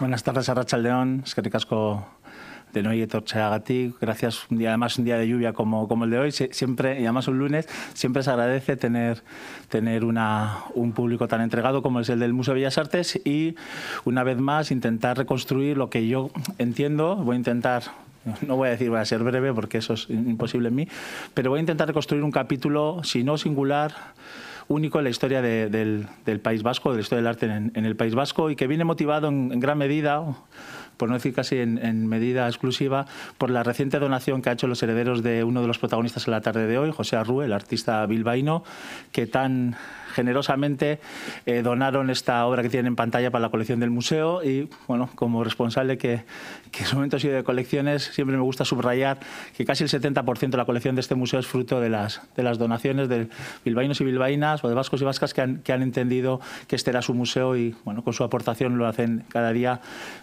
Buenas tardes a Aldeón, es que ricasco de Noy Torcheagatic. Gracias, un día, además un día de lluvia como, como el de hoy, siempre, y además un lunes, siempre se agradece tener, tener una, un público tan entregado como es el del Museo de Bellas Artes y, una vez más, intentar reconstruir lo que yo entiendo. Voy a intentar no voy a decir voy a ser breve porque eso es imposible en mí, pero voy a intentar reconstruir un capítulo, si no singular, único en la historia del, País Vasco, de la historia del arte en, el País Vasco, y que viene motivado en, gran medida, por no decir casi en, medida exclusiva, por la reciente donación que ha hecho los herederos de uno de los protagonistas en la tarde de hoy, José Arrue, el artista bilbaíno, que tan generosamente eh, donaron esta obra que tienen en pantalla para la colección del museo y, bueno, como responsable que, que en su momento ha sido de colecciones, siempre me gusta subrayar que casi el 70% de la colección de este museo es fruto de las, donaciones de bilbaínos y bilbaínas o de vascos y vascas que han, entendido que este era su museo y, bueno, con su aportación lo hacen cada día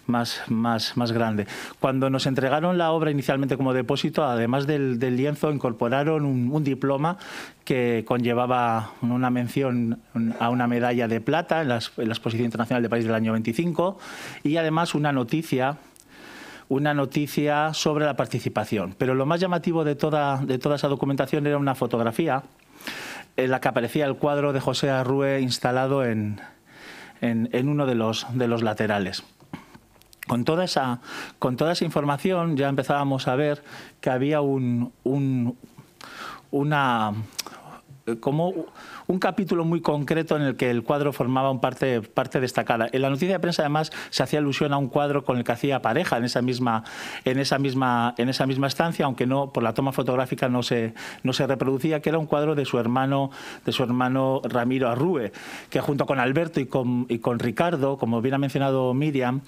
más, más, más grande. Cuando nos entregaron la obra inicialmente como depósito, además del, lienzo, incorporaron un diploma que conllevaba una mención a una medalla de plata en, la Exposición Internacional de París del año 25 y además una noticia una noticia sobre la participación. Pero lo más llamativo de toda, de toda esa documentación era una fotografía en la que aparecía el cuadro de José Arrue instalado en, en, uno de los, de los laterales. Con toda, esa, con toda esa información ya empezábamos a ver que había un, un una, como un capítulo muy concreto en el que el cuadro formaba un parte, parte destacada. En la noticia de prensa, además, se hacía alusión a un cuadro con el que hacía pareja en esa misma, en esa misma, en esa misma estancia, aunque no por la toma fotográfica no se, no se reproducía, que era un cuadro de su hermano, de su hermano Ramiro Arrue, que junto con Alberto y con, y con Ricardo, como bien ha mencionado Miriam,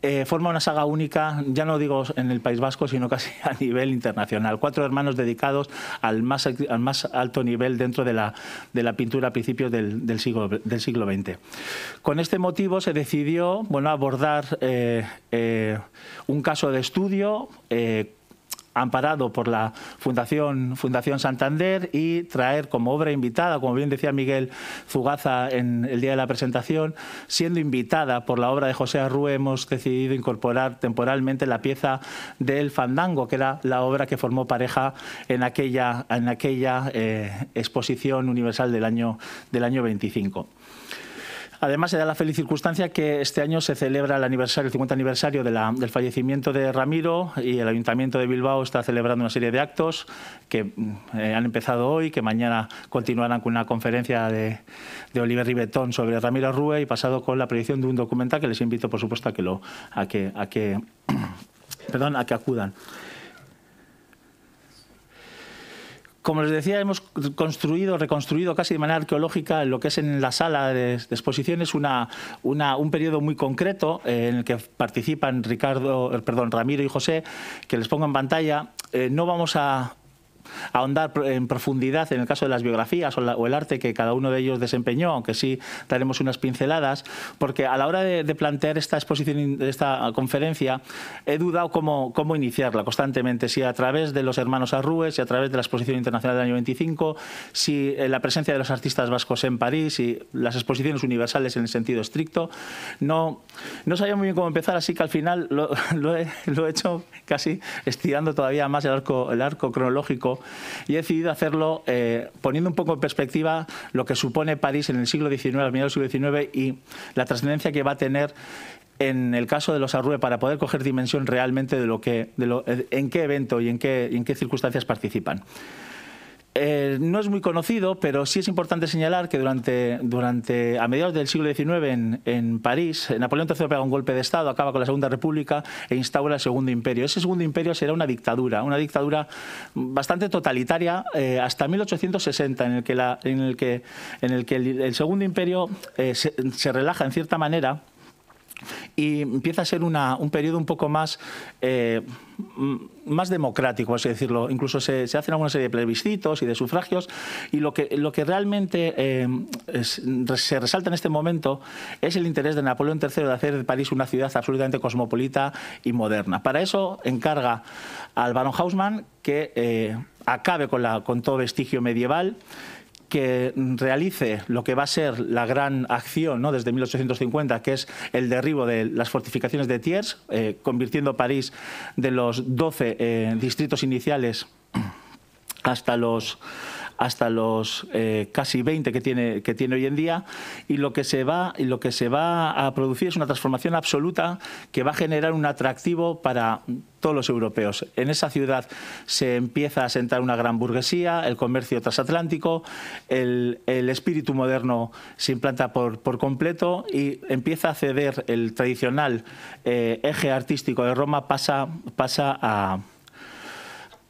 eh, forma una saga única, ya no digo en el País Vasco, sino casi a nivel internacional. Cuatro hermanos dedicados al más, al más alto nivel dentro de la, de la pintura a principios del, siglo, XX. Con este motivo se decidió bueno, abordar eh, eh, un caso de estudio eh, amparado por la Fundación, Santander y traer como obra invitada, como bien decía Miguel Zugaza en el día de la presentación, siendo invitada por la obra de José Arrue, hemos decidido incorporar temporalmente la pieza del Fandango, que era la obra que formó pareja en aquella, en aquella eh, exposición universal del año, del año 25. Además, se da la feliz circunstancia que este año se celebra el aniversario, 50 aniversario del fallecimiento de Ramiro y el Ayuntamiento de Bilbao está celebrando una serie de actos que mm, eh, han empezado hoy, que mañana continuarán con una conferencia de, de Oliver Ribetón sobre Ramiro Rue y pasado con la proyección de un documental que les invito, por supuesto, a que lo, a que, a que, perdón, a que acudan. Como les decía, hemos construido, reconstruido casi de manera arqueológica lo que es en la sala de, exposiciones una, un periodo muy concreto eh, en el que participan Ricardo, eh, perdón, Ramiro y José, que les pongo en pantalla. Eh, no vamos a ahondar en profundidad en el caso de las biografías o, el arte que cada uno de ellos desempeñó, aunque sí daremos unas pinceladas, porque a la hora de, plantear esta exposición, esta conferencia, he dudado cómo, cómo iniciarla constantemente, si a través de los hermanos arrues si a través de la Exposición Internacional del año 25, si eh, la presencia de los artistas vascos en París si las exposiciones universales en el sentido estricto. No, no sabía muy bien cómo empezar, así que al final lo, he, lo he, hecho casi estirando todavía más el arco, el arco cronológico y he decidido hacerlo eh, poniendo un poco en perspectiva lo que supone París en el siglo XIX, al mediados del siglo XIX y la trascendencia que va a tener en el caso de los Arrue para poder coger dimensión realmente de lo que eh, en qué evento y en qué circunstancias participan. Eh, no es muy conocido, pero sí es importante señalar que durante, durante a mediados del siglo XIX en, París, Napoleón III pega un golpe de Estado, acaba con la Segunda República e instaura el Segundo Imperio. Ese Segundo Imperio será una dictadura, una dictadura bastante totalitaria eh, hasta 1860, en el que, en el, que, en el, que el, Segundo Imperio eh, se relaja en cierta manera y empieza a ser una, un periodo un poco más, eh, más democrático, así decirlo. Incluso se, se, hacen alguna serie de plebiscitos y de sufragios y lo que, lo que realmente eh, se resalta en este momento es el interés de Napoleón III de hacer de París una ciudad absolutamente cosmopolita y moderna. Para eso encarga al barón Hausmann que eh, acabe con, la, con todo vestigio medieval que realice lo que va a ser la gran acción ¿no? desde 1850, que es el derribo de las fortificaciones de Thiers, eh, convirtiendo París de los 12 eh, distritos iniciales hasta los hasta los eh, casi 20 que tiene, que tiene hoy en día y lo que, se va, y lo que se va a producir es una transformación absoluta que va a generar un atractivo para todos los europeos. En esa ciudad se empieza a sentar una gran burguesía, el comercio transatlántico, el, espíritu moderno se implanta por, por, completo y empieza a ceder el tradicional eh, eje artístico de Roma, pasa, pasa a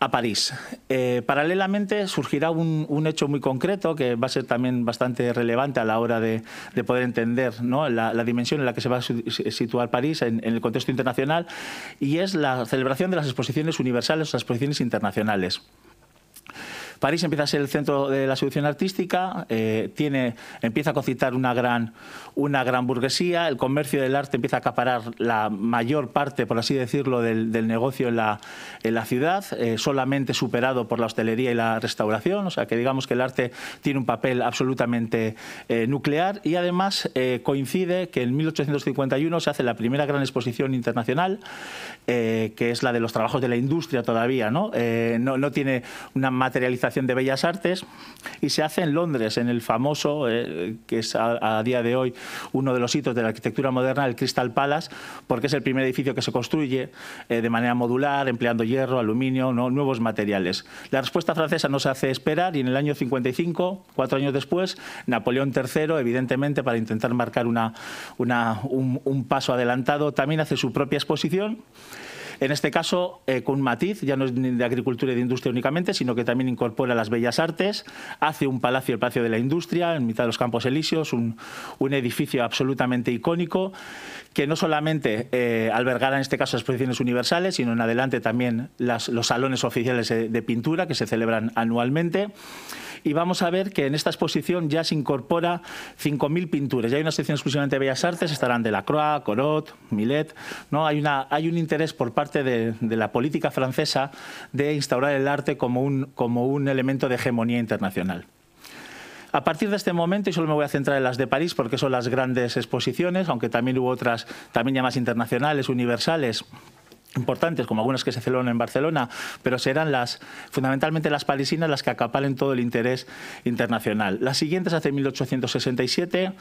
a París. Eh, paralelamente surgirá un, hecho muy concreto que va a ser también bastante relevante a la hora de, poder entender ¿no? la, dimensión en la que se va a situar París en, en, el contexto internacional y es la celebración de las exposiciones universales, las exposiciones internacionales. París empieza a ser el centro de la solución artística, eh, tiene, empieza a cocitar una gran, una gran burguesía, el comercio del arte empieza a acaparar la mayor parte, por así decirlo, del, negocio en la, ciudad, eh, solamente superado por la hostelería y la restauración, o sea que digamos que el arte tiene un papel absolutamente eh, nuclear y además coincide que en 1851 se hace la primera gran exposición internacional, que es la de los trabajos de la industria todavía, no, no tiene una materialización de Bellas Artes y se hace en Londres, en el famoso, eh, que es a, día de hoy uno de los hitos de la arquitectura moderna, el Crystal Palace, porque es el primer edificio que se construye eh, de manera modular, empleando hierro, aluminio, nuevos materiales. La respuesta francesa no se hace esperar y en el año 55, cuatro años después, Napoleón III, evidentemente, para intentar marcar una, un paso adelantado, también hace su propia exposición en este caso, eh, con matiz, ya no es de agricultura y de industria únicamente, sino que también incorpora las bellas artes, hace un palacio, el Palacio de la Industria, en mitad de los Campos Elíseos, un edificio absolutamente icónico que no solamente eh, en este caso exposiciones universales, sino en adelante también los salones oficiales de, pintura que se celebran anualmente y vamos a ver que en esta exposición ya se incorpora 5.000 pinturas. Ya hay una sección exclusivamente de Bellas Artes, estarán Delacroix, Corot, Millet. ¿no? Hay, hay un interés por parte de, la política francesa de instaurar el arte como un elemento de hegemonía internacional. A partir de este momento, y solo me voy a centrar en las de París porque son las grandes exposiciones, aunque también hubo otras, también llamadas más internacionales, universales, importantes, como algunas que se celebran en Barcelona, pero serán las, fundamentalmente las parisinas las que acapalen todo el interés internacional. Las siguientes hace 1867,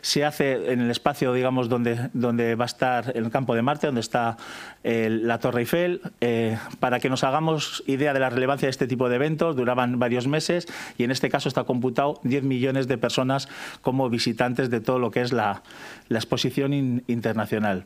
se hace en el espacio, digamos, donde, donde va a estar el campo de Marte, donde está eh, la Torre Eiffel, eh, para que nos hagamos idea de la relevancia de este tipo de eventos, duraban varios meses y en este caso está computado 10 millones de personas como visitantes de todo lo que es la, exposición internacional.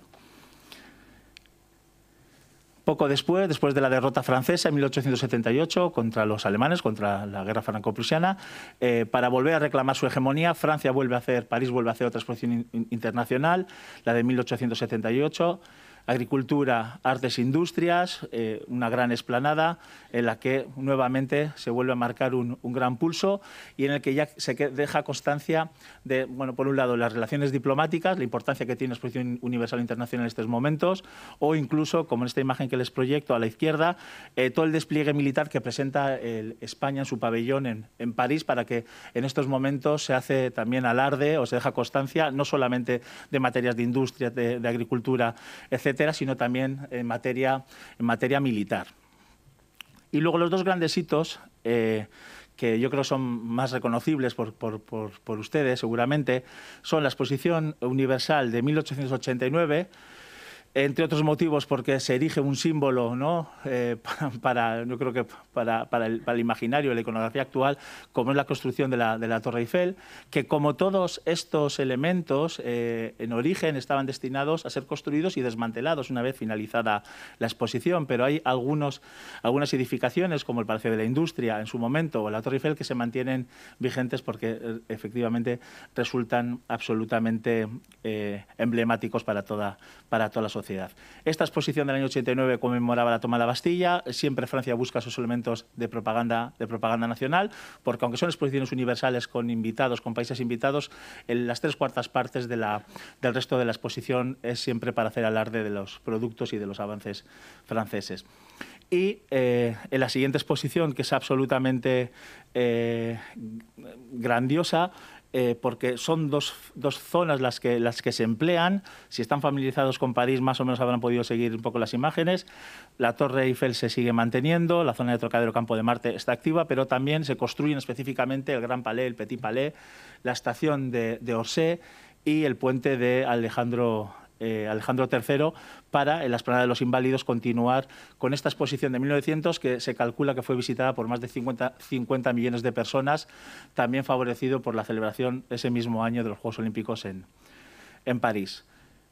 Poco después, después de la derrota francesa en 1878 contra los alemanes, contra la guerra franco-prusiana, eh, para volver a reclamar su hegemonía, Francia vuelve a hacer, París vuelve a hacer otra exposición internacional, la de 1878 agricultura, artes e industrias, eh, una gran esplanada en la que nuevamente se vuelve a marcar un, gran pulso y en el que ya se deja constancia de, bueno, por un lado, las relaciones diplomáticas, la importancia que tiene la Exposición Universal Internacional en estos momentos, o incluso, como en esta imagen que les proyecto a la izquierda, eh, todo el despliegue militar que presenta España en su pabellón en, París para que en estos momentos se hace también alarde o se deja constancia no solamente de materias de industria, de agricultura, etc sino también en materia, en materia militar. Y luego los dos grandes hitos eh, que yo creo son más reconocibles por, por, ustedes seguramente, son la Exposición Universal de 1889 entre otros motivos porque se erige un símbolo ¿no? Eh, para, yo creo que para, para, el, imaginario, la iconografía actual, como es la construcción de la, de la Torre Eiffel, que como todos estos elementos eh, en origen estaban destinados a ser construidos y desmantelados una vez finalizada la exposición, pero hay algunos, algunas edificaciones como el Palacio de la Industria en su momento o la Torre Eiffel que se mantienen vigentes porque eh, efectivamente resultan absolutamente emblemáticos para toda, para toda la sociedad. Esta exposición del año 89 conmemoraba la toma de la Bastilla, siempre Francia busca sus elementos de propaganda, de propaganda nacional, porque aunque son exposiciones universales con invitados, con países invitados, las tres cuartas partes del resto de la exposición es siempre para hacer alarde de los productos y de los avances franceses. Y eh, en la siguiente exposición, que es absolutamente eh, grandiosa, eh, porque son dos, zonas las que, las que se emplean. Si están familiarizados con París, más o menos habrán podido seguir un poco las imágenes. La Torre Eiffel se sigue manteniendo, la zona de Trocadero Campo de Marte está activa, pero también se construyen específicamente el Gran Palais, el Petit Palais, la estación de, de Orsay y el puente de Alejandro eh, Alejandro III para en la explanada de los inválidos continuar con esta exposición de 1900 que se calcula que fue visitada por más de 50, millones de personas, también favorecido por la celebración ese mismo año de los Juegos Olímpicos en, París.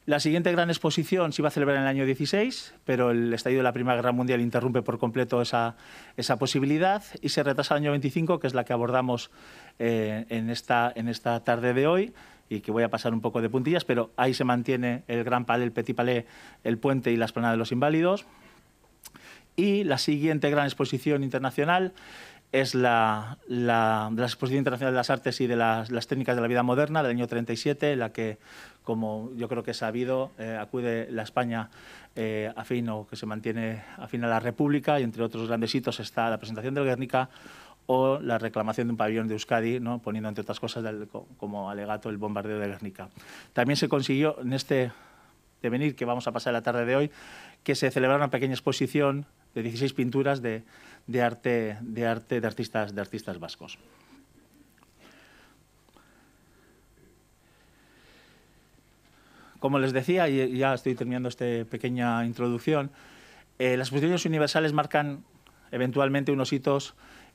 La siguiente gran exposición se iba a celebrar en el año 16, pero el estallido de la Primera Guerra Mundial interrumpe por completo esa, posibilidad y se retrasa al año 25, que es la que abordamos eh, esta, en esta tarde de hoy y que voy a pasar un poco de puntillas, pero ahí se mantiene el Gran Palais, el Petit Palais, el Puente y la Esplanada de los Inválidos. Y la siguiente gran exposición internacional es la, la, la, Exposición Internacional de las Artes y de las, Técnicas de la Vida Moderna del año 37, la que, como yo creo que es sabido, eh, acude la España eh, a fin o que se mantiene fin a la República y entre otros grandes hitos está la presentación del Guernica, o la reclamación de un pabellón de Euskadi, ¿no? poniendo entre otras cosas como alegato el bombardeo de Guernica. También se consiguió en este devenir que vamos a pasar la tarde de hoy, que se celebrara una pequeña exposición de 16 pinturas de, arte, de, artistas, de artistas vascos. Como les decía, y ya estoy terminando esta pequeña introducción, eh, las exposiciones universales marcan eventualmente unos hitos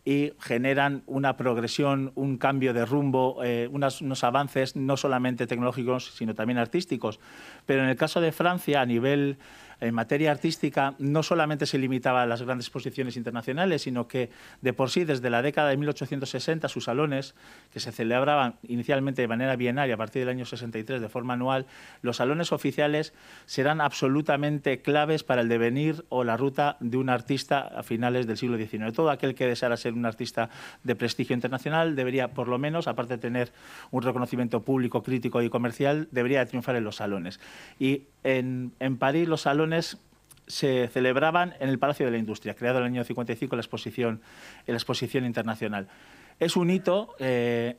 y generan una progresión, un cambio de rumbo, eh, unos avances no solamente tecnológicos, sino también artísticos. Pero en el caso de Francia, a nivel en materia artística no solamente se limitaba a las grandes exposiciones internacionales, sino que de por sí desde la década de 1860 sus salones, que se celebraban inicialmente de manera bienaria y a partir del año 63 de forma anual, los salones oficiales serán absolutamente claves para el devenir o la ruta de un artista a finales del siglo XIX. Todo aquel que deseara ser un artista de prestigio internacional debería, por lo menos, aparte de tener un reconocimiento público, crítico y comercial, debería triunfar en los salones. Y en París los salones se celebraban en el Palacio de la Industria, creado en el año 55 la exposición, la exposición internacional. Es un hito, eh,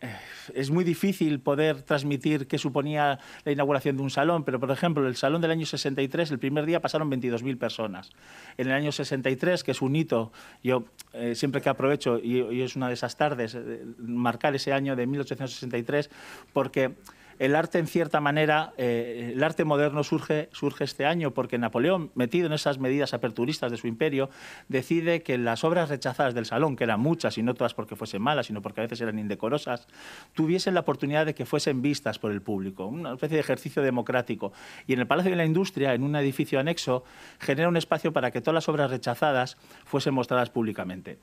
es muy difícil poder transmitir qué suponía la inauguración de un salón, pero por ejemplo, el salón del año 63, el primer día pasaron 22.000 personas. En el año 63, que es un hito, yo eh, siempre que aprovecho, y, y, es una de esas tardes, eh, marcar ese año de 1863, porque el arte, en cierta manera, eh, el arte moderno surge, surge este año porque Napoleón, metido en esas medidas aperturistas de su imperio, decide que las obras rechazadas del salón, que eran muchas y no todas porque fuesen malas, sino porque a veces eran indecorosas, tuviesen la oportunidad de que fuesen vistas por el público, una especie de ejercicio democrático. Y en el Palacio de la Industria, en un edificio anexo, genera un espacio para que todas las obras rechazadas fuesen mostradas públicamente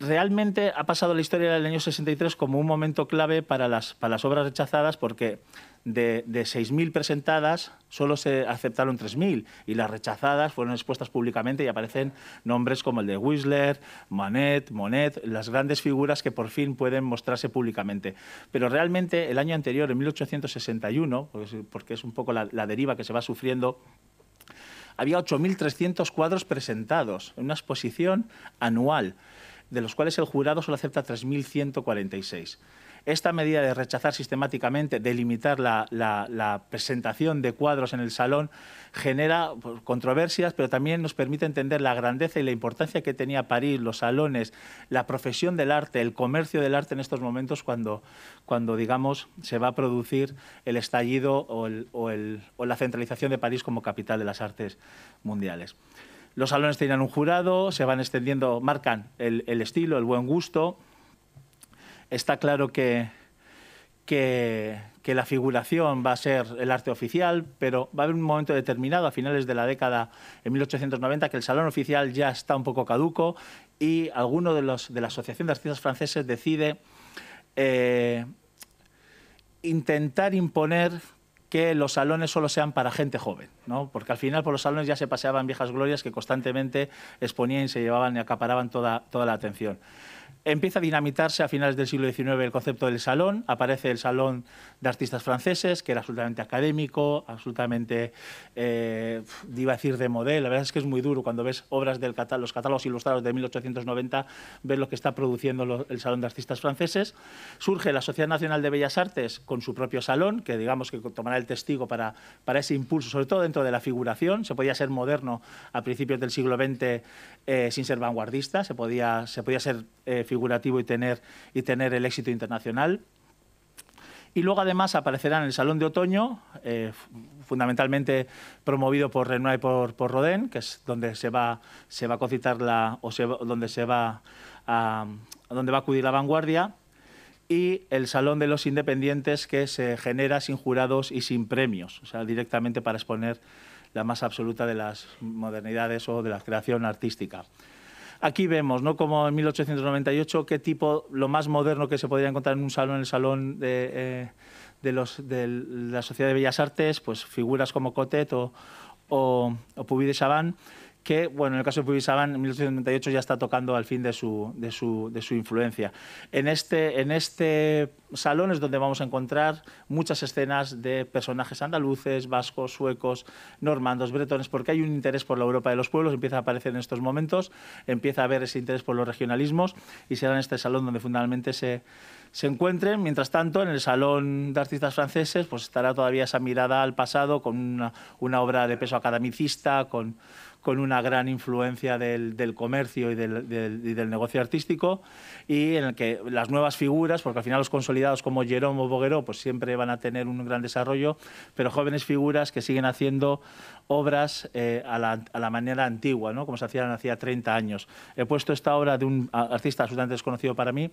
realmente ha pasado la historia del año 63 como un momento clave para las, para las obras rechazadas porque de, de 6.000 presentadas solo se aceptaron 3.000 y las rechazadas fueron expuestas públicamente y aparecen nombres como el de Whistler, Manet, Monet, las grandes figuras que por fin pueden mostrarse públicamente. Pero realmente el año anterior, en 1861, pues, porque es un poco la deriva que se va sufriendo, había 8.300 cuadros presentados en una exposición anual de los cuales el jurado solo acepta 3.146. Esta medida de rechazar sistemáticamente, de limitar la, presentación de cuadros en el salón, genera pues, controversias, pero también nos permite entender la grandeza y la importancia que tenía París, los salones, la profesión del arte, el comercio del arte en estos momentos cuando, cuando digamos, se va a producir el estallido o la centralización de París como capital de las artes mundiales. Los salones tenían un jurado, se van extendiendo, marcan el, estilo, el buen gusto. Está claro que, que, la figuración va a ser el arte oficial, pero va a haber un momento determinado, a finales de la década en 1890, que el salón oficial ya está un poco caduco y alguno de, los, de la Asociación de Artistas Franceses decide eh, intentar imponer que los salones solo sean para gente joven, ¿no? porque al final por los salones ya se paseaban viejas glorias que constantemente exponían y se llevaban y acaparaban toda, toda la atención. Empieza a dinamitarse a finales del siglo XIX el concepto del salón, aparece el salón de artistas franceses, que era absolutamente académico, absolutamente, eh, iba a decir, de modelo. La verdad es que es muy duro cuando ves obras de los catálogos ilustrados de 1890, ves lo que está produciendo el salón de artistas franceses. Surge la Sociedad Nacional de Bellas Artes con su propio salón, que digamos que tomará el testigo para, para ese impulso, sobre todo dentro de la figuración. Se podía ser moderno a principios del siglo XX eh, sin ser vanguardista, se podía, se podía ser... Eh, figurativo y tener, y tener el éxito internacional. Y luego además aparecerá en el Salón de Otoño, eh, fundamentalmente promovido por Renoir y por, por Rodin, que es donde se va, se va a la, o se, donde, se va a, donde va a acudir la vanguardia, y el Salón de los Independientes que se genera sin jurados y sin premios, o sea, directamente para exponer la más absoluta de las modernidades o de la creación artística. Aquí vemos, ¿no? Como en 1898, qué tipo, lo más moderno que se podría encontrar en un salón, en el salón de, eh, los, de la Sociedad de Bellas Artes, pues figuras como Cotet o, o, de que, bueno, en el caso de Puy en 1898 ya está tocando al fin de su, de su, de su influencia. En este, en este salón es donde vamos a encontrar muchas escenas de personajes andaluces, vascos, suecos, normandos, bretones, porque hay un interés por la Europa de los pueblos, empieza a aparecer en estos momentos, empieza a haber ese interés por los regionalismos y será en este salón donde fundamentalmente se, se encuentren. Mientras tanto, en el Salón de Artistas Franceses pues estará todavía esa mirada al pasado con una, una obra de peso academicista, con con una gran influencia del, comercio y del, y del, negocio artístico, y en el que las nuevas figuras, porque al final los consolidados como Jerome o Bogueró, pues siempre van a tener un gran desarrollo, pero jóvenes figuras que siguen haciendo obras eh, a, la, manera antigua, ¿no? como se hacían hacía 30 años. He puesto esta obra de un artista absolutamente desconocido para mí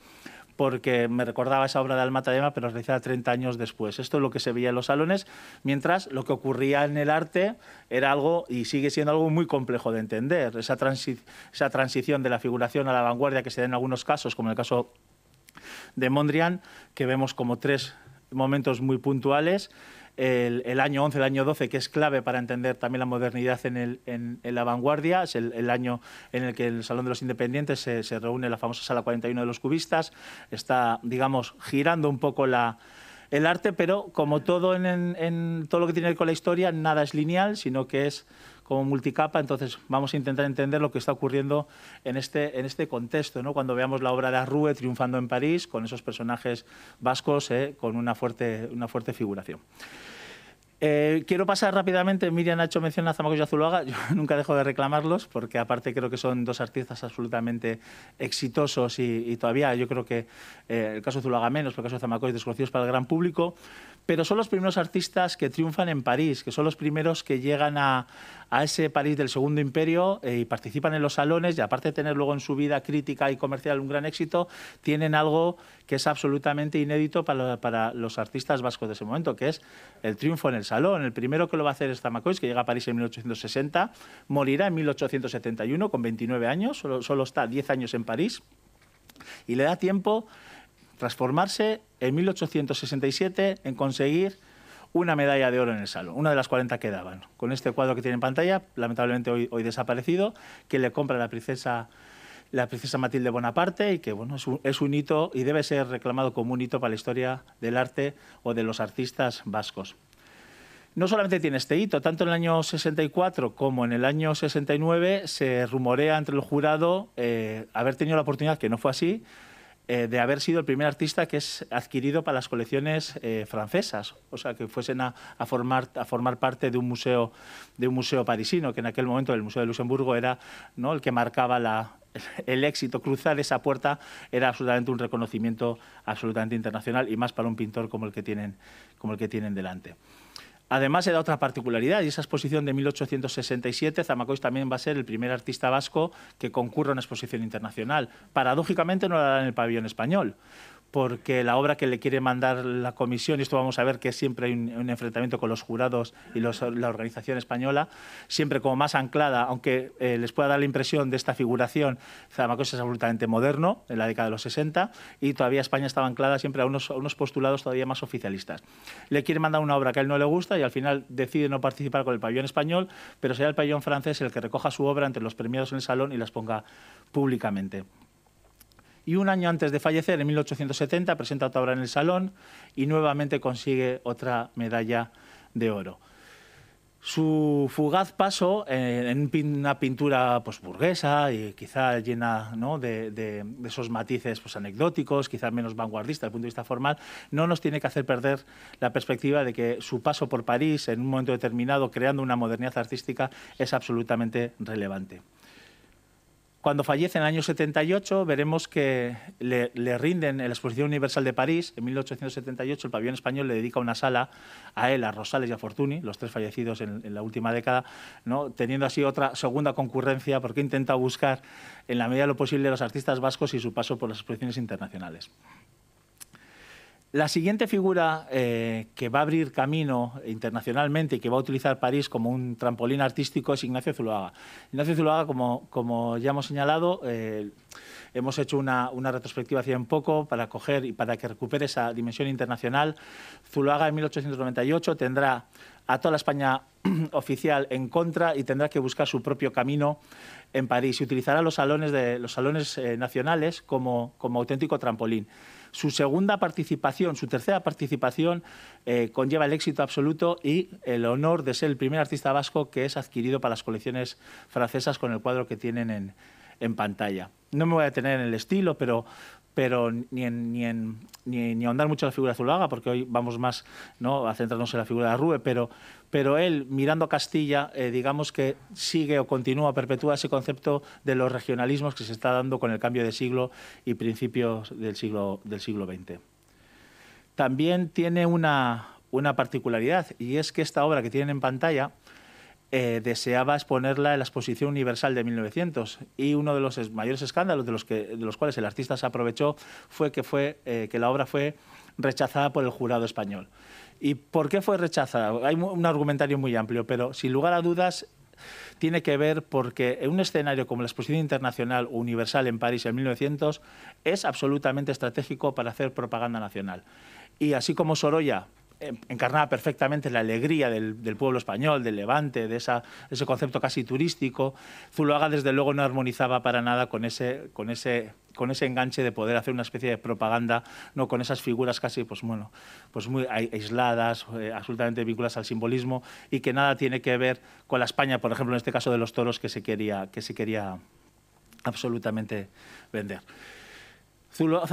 porque me recordaba esa obra de Alma-Tadema, pero realizada 30 años después. Esto es lo que se veía en los salones, mientras lo que ocurría en el arte era algo, y sigue siendo algo muy complejo de entender, esa, esa transición de la figuración a la vanguardia que se da en algunos casos, como en el caso de Mondrian, que vemos como tres momentos muy puntuales el, año 11, el año 12, que es clave para entender también la modernidad en, la vanguardia, es el, año en el que el Salón de los Independientes se, se, reúne la famosa Sala 41 de los Cubistas, está, digamos, girando un poco el arte, pero como todo en, todo lo que tiene que ver con la historia, nada es lineal, sino que es como multicapa, entonces vamos a intentar entender lo que está ocurriendo en este, en este contexto, ¿no? cuando veamos la obra de Arrue triunfando en París, con esos personajes vascos, eh, con una fuerte, una fuerte figuración. Eh, quiero pasar rápidamente, Miriam ha hecho mención a Zamacos y Zulaga, yo nunca dejo de reclamarlos porque aparte creo que son dos artistas absolutamente exitosos y, todavía yo creo que eh, el caso de menos, pero el caso de es desconocidos para el gran público, pero son los primeros artistas que triunfan en París, que son los primeros que llegan a, a ese París del Segundo Imperio eh, y participan en los salones y aparte de tener luego en su vida crítica y comercial un gran éxito, tienen algo que es absolutamente inédito para, los artistas vascos de ese momento, que es el triunfo en el salón. El primero que lo va a hacer es Tamacois... que llega a París en 1860, morirá en 1871 con 29 años, solo, solo está 10 años en París y le da tiempo transformarse en 1867 en conseguir una medalla de oro en el salón, una de las 40 que daban. Con este cuadro que tiene en pantalla, lamentablemente hoy, hoy desaparecido, que le compra la princesa la princesa Matilde Bonaparte y que bueno, es un, hito y debe ser reclamado como un hito para la historia del arte o de los artistas vascos. No solamente tiene este hito, tanto en el año 64 como en el año 69 se rumorea entre el jurado eh, haber tenido la oportunidad, que no fue así, eh, de haber sido el primer artista que es adquirido para las colecciones eh, francesas, o sea, que fuesen a, formar, parte de un, museo, de un museo parisino, que en aquel momento el Museo de Luxemburgo era ¿no? el que marcaba el éxito, cruzar esa puerta era absolutamente un reconocimiento absolutamente internacional y más para un pintor como como el que tienen delante. Además, se da otra particularidad, y esa exposición de 1867, Zamacois también va a ser el primer artista vasco que concurra a una exposición internacional. Paradójicamente no la hará en el pabellón español, porque la obra que le quiere mandar la comisión, y esto vamos a ver que siempre hay un, enfrentamiento con los jurados y la organización española, siempre como más anclada, aunque eh, les pueda dar la impresión de esta figuración, Zamacos es absolutamente moderno, en la década de los 60, y todavía España estaba anclada siempre a unos, postulados todavía más oficialistas. Le quiere mandar una obra que a él no le gusta y al final decide no participar con el pabellón español, pero será el pabellón francés el que recoja su obra entre los premiados en el salón y las ponga públicamente y un año antes de fallecer, en 1870, presenta otra obra en el Salón y nuevamente consigue otra medalla de oro. Su fugaz paso eh, en una pintura pues, burguesa y quizá llena de, esos matices pues, anecdóticos, quizá menos vanguardista desde el punto de vista formal, no nos tiene que hacer perder la perspectiva de que su paso por París en un momento determinado creando una modernidad artística es absolutamente relevante. Cuando fallece en el año 78, veremos que le, rinden en la Exposición Universal de París. En 1878, el pabellón español le dedica una sala a él, a Rosales y a Fortuny, los tres fallecidos en, la última década, ¿no? teniendo así otra segunda concurrencia, porque intenta buscar, en la medida de lo posible, los artistas vascos y su paso por las exposiciones internacionales. La siguiente figura eh, que va a abrir camino internacionalmente y que va a utilizar París como un trampolín artístico es Ignacio Zuluaga. Ignacio Zuluaga, como, ya hemos señalado, eh, hemos hecho una, retrospectiva hace un poco para coger y para que recupere esa dimensión internacional. Zuluaga en 1898 tendrá a toda la España oficial en contra y tendrá que buscar su propio camino en París y utilizará los salones, de, los salones eh, nacionales como auténtico trampolín. Su segunda participación, su tercera participación, eh, conlleva el éxito absoluto y el honor de ser el primer artista vasco que es adquirido para las colecciones francesas con el cuadro que tienen en, en pantalla. No me voy a detener en el estilo, pero pero ni ni, ni, ahondar mucho en la figura de porque hoy vamos más ¿no? a centrarnos en la figura de Rube, pero, pero él, mirando a Castilla, eh, digamos que sigue o continúa, perpetúa ese concepto de los regionalismos que se está dando con el cambio de siglo y principios del siglo, del siglo XX. También tiene una, una particularidad, y es que esta obra que tienen en pantalla eh, deseaba exponerla en la Exposición Universal de 1900 y uno de los mayores escándalos de los, que, de los cuales el artista se aprovechó fue que, fue, eh, que la obra fue rechazada por el jurado español. ¿Y por qué fue rechazada? Hay un argumentario muy amplio, pero sin lugar a dudas tiene que ver porque un escenario como la Exposición Internacional Universal en París en 1900 es absolutamente estratégico para hacer propaganda nacional. Y así como Sorolla Em, encarnaba perfectamente la alegría del, pueblo español, del levante, de ese concepto casi turístico. Zuloaga, desde luego, no armonizaba para nada con ese, con ese enganche de poder hacer una especie de propaganda, no con esas figuras casi, pues bueno, pues muy aisladas, eh, absolutamente vinculadas al simbolismo y que nada tiene que ver con la España, por ejemplo, en este caso de los toros que se quería, que se quería absolutamente vender. Zulo, es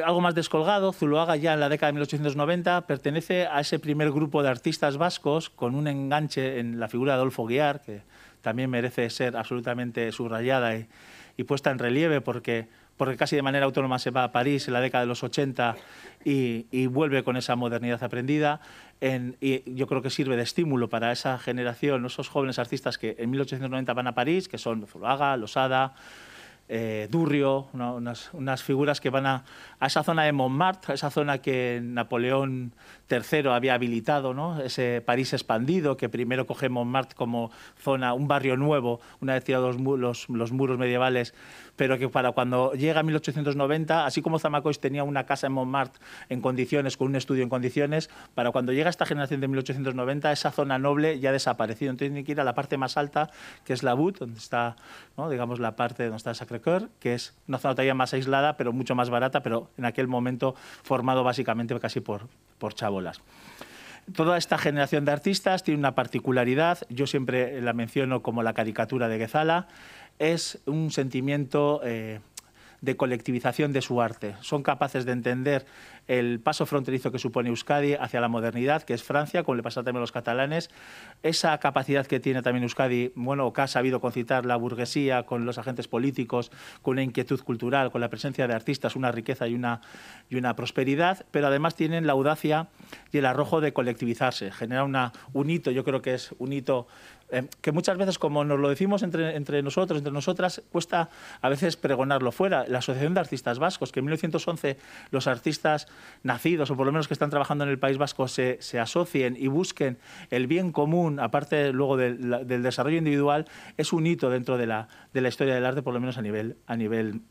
algo más descolgado. Zuloaga ya en la década de 1890 pertenece a ese primer grupo de artistas vascos con un enganche en la figura de Adolfo Guiar, que también merece ser absolutamente subrayada y, puesta en relieve porque, porque casi de manera autónoma se va a París en la década de los 80 y, vuelve con esa modernidad aprendida. En, y yo creo que sirve de estímulo para esa generación, esos jóvenes artistas que en 1890 van a París, que son Zuloaga, Losada. Eh, Durrio, unas, figuras que van a, esa zona de Montmartre, esa zona que Napoleón III había habilitado, ese París expandido, que primero coge Montmartre como zona, un barrio nuevo, una vez tirados los, muros medievales, pero que para cuando llega a 1890, así como Zamacois tenía una casa en Montmartre en condiciones, con un estudio en condiciones, para cuando llega esta generación de 1890, esa zona noble ya ha desaparecido. Entonces tiene que ir a la parte más alta, que es la Butte, donde está, digamos, la parte donde está esa que es una zona más aislada, pero mucho más barata, pero en aquel momento formado básicamente casi por, por chabolas. Toda esta generación de artistas tiene una particularidad, yo siempre la menciono como la caricatura de Guezala, es un sentimiento eh, de colectivización de su arte. Son capaces de entender el paso fronterizo que supone Euskadi hacia la modernidad, que es Francia, como le pasa también los catalanes, esa capacidad que tiene también Euskadi, bueno, que ha sabido concitar la burguesía con los agentes políticos, con la inquietud cultural, con la presencia de artistas, una riqueza y una, y una prosperidad, pero además tienen la audacia y el arrojo de colectivizarse, genera un hito, yo creo que es un hito eh, que muchas veces, como nos lo decimos entre, nosotros, entre nosotras, cuesta a veces pregonarlo fuera. La Asociación de Artistas Vascos, que en 1911 los artistas nacidos, o por lo menos que están trabajando en el País Vasco, se, asocien y busquen el bien común, aparte luego del, desarrollo individual, es un hito dentro de la, de la historia del arte, por lo menos a nivel, a nivel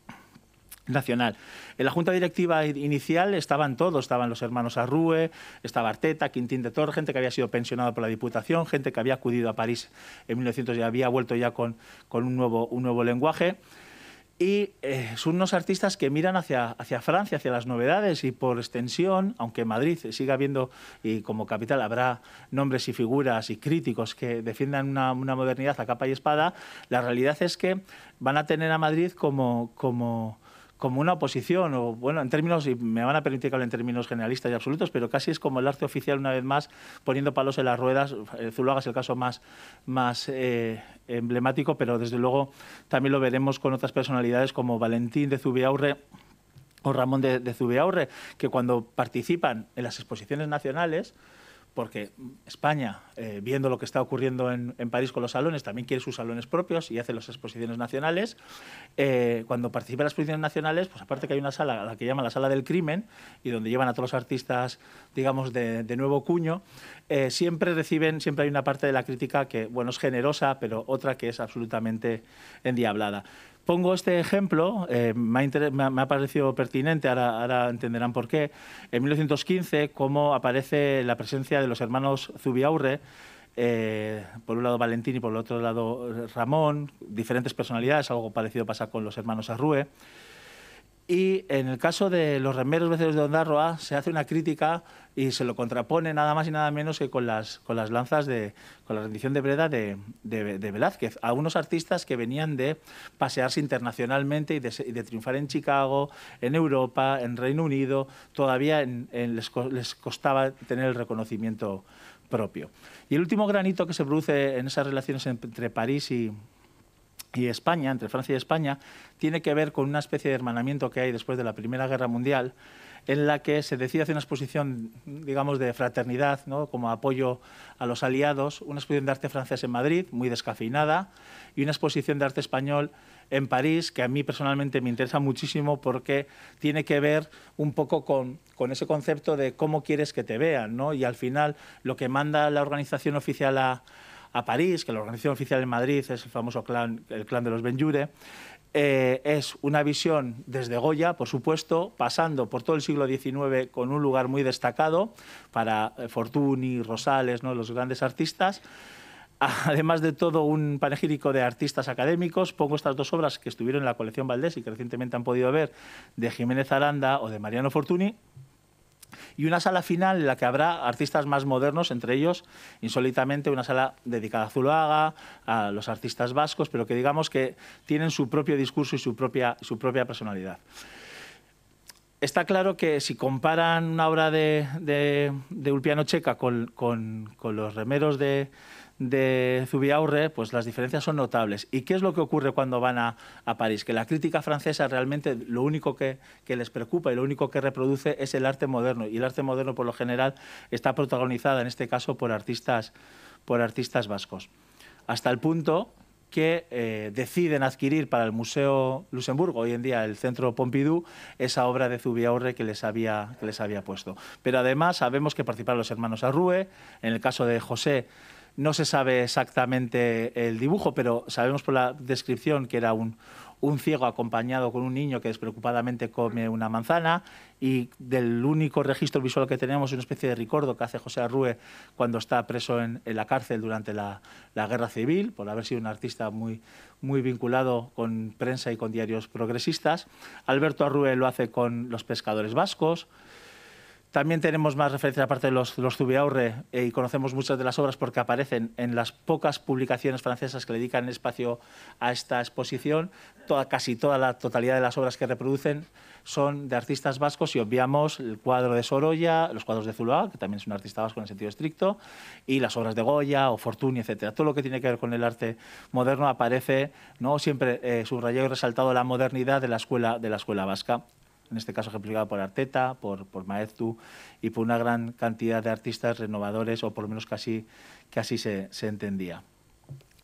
nacional. En la junta directiva inicial estaban todos, estaban los hermanos Arrue, estaba Arteta, Quintín de Tor, gente que había sido pensionado por la Diputación, gente que había acudido a París en 1900 y había vuelto ya con, un, nuevo, un nuevo lenguaje. Y eh, son unos artistas que miran hacia, hacia Francia, hacia las novedades y por extensión, aunque Madrid siga habiendo, y como capital habrá nombres y figuras y críticos que defiendan una, modernidad a capa y espada, la realidad es que van a tener a Madrid como como una oposición, o bueno, en términos, y me van a permitir que hable en términos generalistas y absolutos, pero casi es como el arte oficial, una vez más, poniendo palos en las ruedas. Eh, Zuluaga es el caso más, más eh, emblemático, pero desde luego también lo veremos con otras personalidades como Valentín de Zubiaurre o Ramón de, de Zubiaurre, que cuando participan en las exposiciones nacionales, porque España, eh, viendo lo que está ocurriendo en, París con los salones, también quiere sus salones propios y hace las exposiciones nacionales. Eh, cuando participa en las exposiciones nacionales, pues aparte que hay una sala, la que llama la sala del crimen, y donde llevan a todos los artistas, digamos, de, nuevo cuño, eh, siempre reciben, siempre hay una parte de la crítica que, bueno, es generosa, pero otra que es absolutamente endiablada pongo este ejemplo, eh, me, ha parecido pertinente, ahora, entenderán por qué. En 1915, cómo aparece la presencia de los hermanos Zubiaurre, eh, por un lado Valentín y por el otro lado Ramón, diferentes personalidades, algo parecido pasa con los hermanos Arrue. Y en el caso de los remeros veces de Ondarroa se hace una crítica y se lo contrapone nada más y nada menos que con las, con las lanzas de con la rendición de Breda de, Velázquez, a unos artistas que venían de pasearse internacionalmente y de, triunfar en Chicago, en Europa, en Reino Unido, todavía les, les costaba tener el reconocimiento propio. Y el último granito que se produce en esas relaciones entre París y, y España, entre Francia y España, tiene que ver con una especie de hermanamiento que hay después de la Primera Guerra Mundial, en la que se decía hacer una exposición, digamos, de fraternidad, ¿no? como apoyo a los aliados, una exposición de arte francés en Madrid, muy descafeinada, y una exposición de arte español en París, que a mí personalmente me interesa muchísimo porque tiene que ver un poco con, ese concepto de cómo quieres que te vean, y al final lo que manda la organización oficial a a París, que la organización oficial en Madrid es el famoso clan, el clan de los Benjure. Eh, es una visión desde Goya, por supuesto, pasando por todo el siglo XIX con un lugar muy destacado para eh, Fortuny, Rosales, ¿no? los grandes artistas. Además de todo, un panegírico de artistas académicos. Pongo estas dos obras que estuvieron en la colección Valdés y que recientemente han podido ver, de Jiménez Aranda o de Mariano Fortuny, y una sala final en la que habrá artistas más modernos, entre ellos, insólitamente, una sala dedicada a Zuluaga, a los artistas vascos, pero que digamos que tienen su propio discurso y su propia, personalidad. Está claro que si comparan una obra de, Ulpiano Checa con los remeros de, de Zubiaurre, pues las diferencias son notables. ¿Y qué es lo que ocurre cuando van a, París? Que la crítica francesa realmente lo único que, les preocupa y lo único que reproduce es el arte moderno. Y el arte moderno, por lo general, está protagonizada, en este caso, por artistas, por artistas vascos. Hasta el punto que eh, deciden adquirir para el Museo Luxemburgo, hoy en día el Centro Pompidou, esa obra de Zubiaurre que les había, que les había puesto. Pero además sabemos que participaron los hermanos Arrue, en el caso de José no se sabe exactamente el dibujo, pero sabemos por la descripción que era un, ciego acompañado con un niño que despreocupadamente come una manzana y del único registro visual que tenemos una especie de recuerdo que hace José Arrue cuando está preso en, la cárcel durante la, guerra civil, por haber sido un artista muy, muy vinculado con prensa y con diarios progresistas. Alberto Arrue lo hace con los pescadores vascos, también tenemos más referencias aparte de los, los Zubiaurre eh, y conocemos muchas de las obras porque aparecen en las pocas publicaciones francesas que le dedican espacio a esta exposición. Toda, casi toda la totalidad de las obras que reproducen son de artistas vascos y obviamos el cuadro de Sorolla, los cuadros de Zuluaga, que también es un artista vasco en el sentido estricto, y las obras de Goya o Fortuny, etc. Todo lo que tiene que ver con el arte moderno aparece, ¿no? siempre eh, subrayado y resaltado la modernidad de la escuela, de la escuela vasca en este caso ejemplificado por Arteta, por, por Maeztu y por una gran cantidad de artistas renovadores, o por lo menos casi, casi se, se entendía.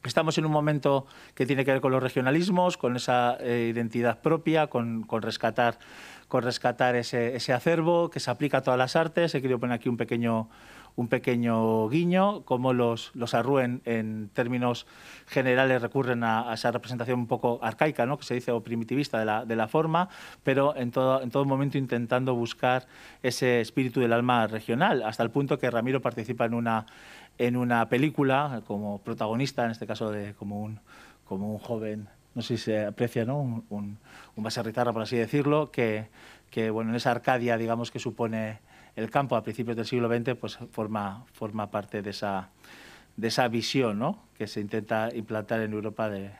Estamos en un momento que tiene que ver con los regionalismos, con esa eh, identidad propia, con, rescatar, con rescatar ese, ese, acervo que se aplica a todas las artes. He querido poner aquí un pequeño, un pequeño guiño, cómo los, los arrúen en términos generales recurren a, esa representación un poco arcaica, ¿no? que se dice, o primitivista de la, de la forma, pero en todo, en todo momento intentando buscar ese espíritu del alma regional, hasta el punto que Ramiro participa en una, en una película como protagonista, en este caso de, como, un, como un joven no sé si se aprecia, ¿no? Un, un, por así decirlo, que, que, bueno, en esa Arcadia, digamos, que supone el campo a principios del siglo XX pues, forma, parte de esa, visión que se intenta implantar en Europa de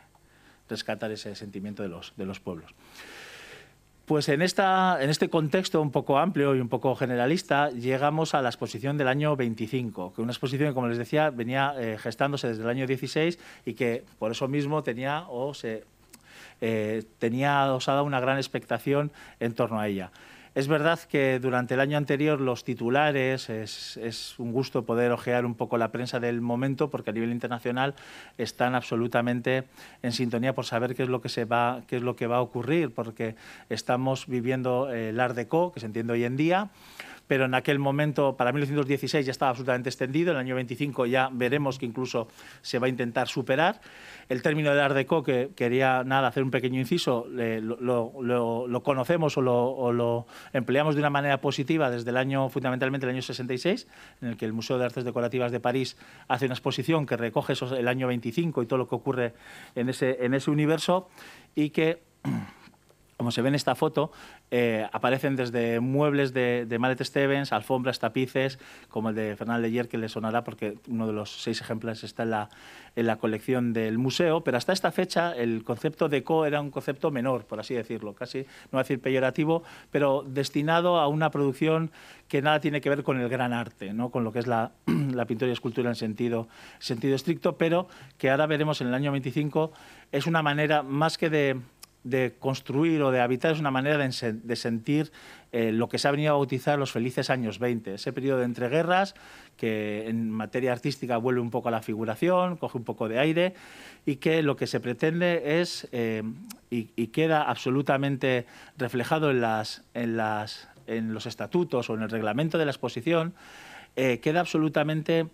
rescatar ese sentimiento de los, pueblos. Pues en, este contexto un poco amplio y un poco generalista, llegamos a la exposición del año 25, que una exposición que, como les decía, venía eh, gestándose desde el año 16 y que por eso mismo tenía o se eh, tenía adosada una gran expectación en torno a ella. Es verdad que durante el año anterior los titulares, es, un gusto poder ojear un poco la prensa del momento, porque a nivel internacional están absolutamente en sintonía por saber qué es lo que, se va, qué es lo que va a ocurrir, porque estamos viviendo eh, el Art que se entiende hoy en día pero en aquel momento, para 1916, ya estaba absolutamente extendido, en el año 25 ya veremos que incluso se va a intentar superar. El término de Art Deco, que quería nada, hacer un pequeño inciso, lo, conocemos o lo, empleamos de una manera positiva desde el año, fundamentalmente el año 66, en el que el Museo de Artes Decorativas de París hace una exposición que recoge el año 25 y todo lo que ocurre en ese, en ese universo y que como se ve en esta foto, eh, aparecen desde muebles de, de Stevens, alfombras, tapices, como el de fernández ayer que le sonará porque uno de los seis ejemplares está en la, en la colección del museo, pero hasta esta fecha el concepto de co era un concepto menor, por así decirlo, casi, no voy a decir peyorativo, pero destinado a una producción que nada tiene que ver con el gran arte, ¿no? con lo que es la, la pintura y escultura en sentido, sentido estricto, pero que ahora veremos en el año 25 es una manera más que de de construir o de habitar es una manera de, sentir eh, lo que se ha venido a bautizar los felices años 20, ese periodo de entreguerras que en materia artística vuelve un poco a la figuración, coge un poco de aire y que lo que se pretende es, eh, y, queda absolutamente reflejado en, las, en, las, en los estatutos o en el reglamento de la exposición, eh, queda absolutamente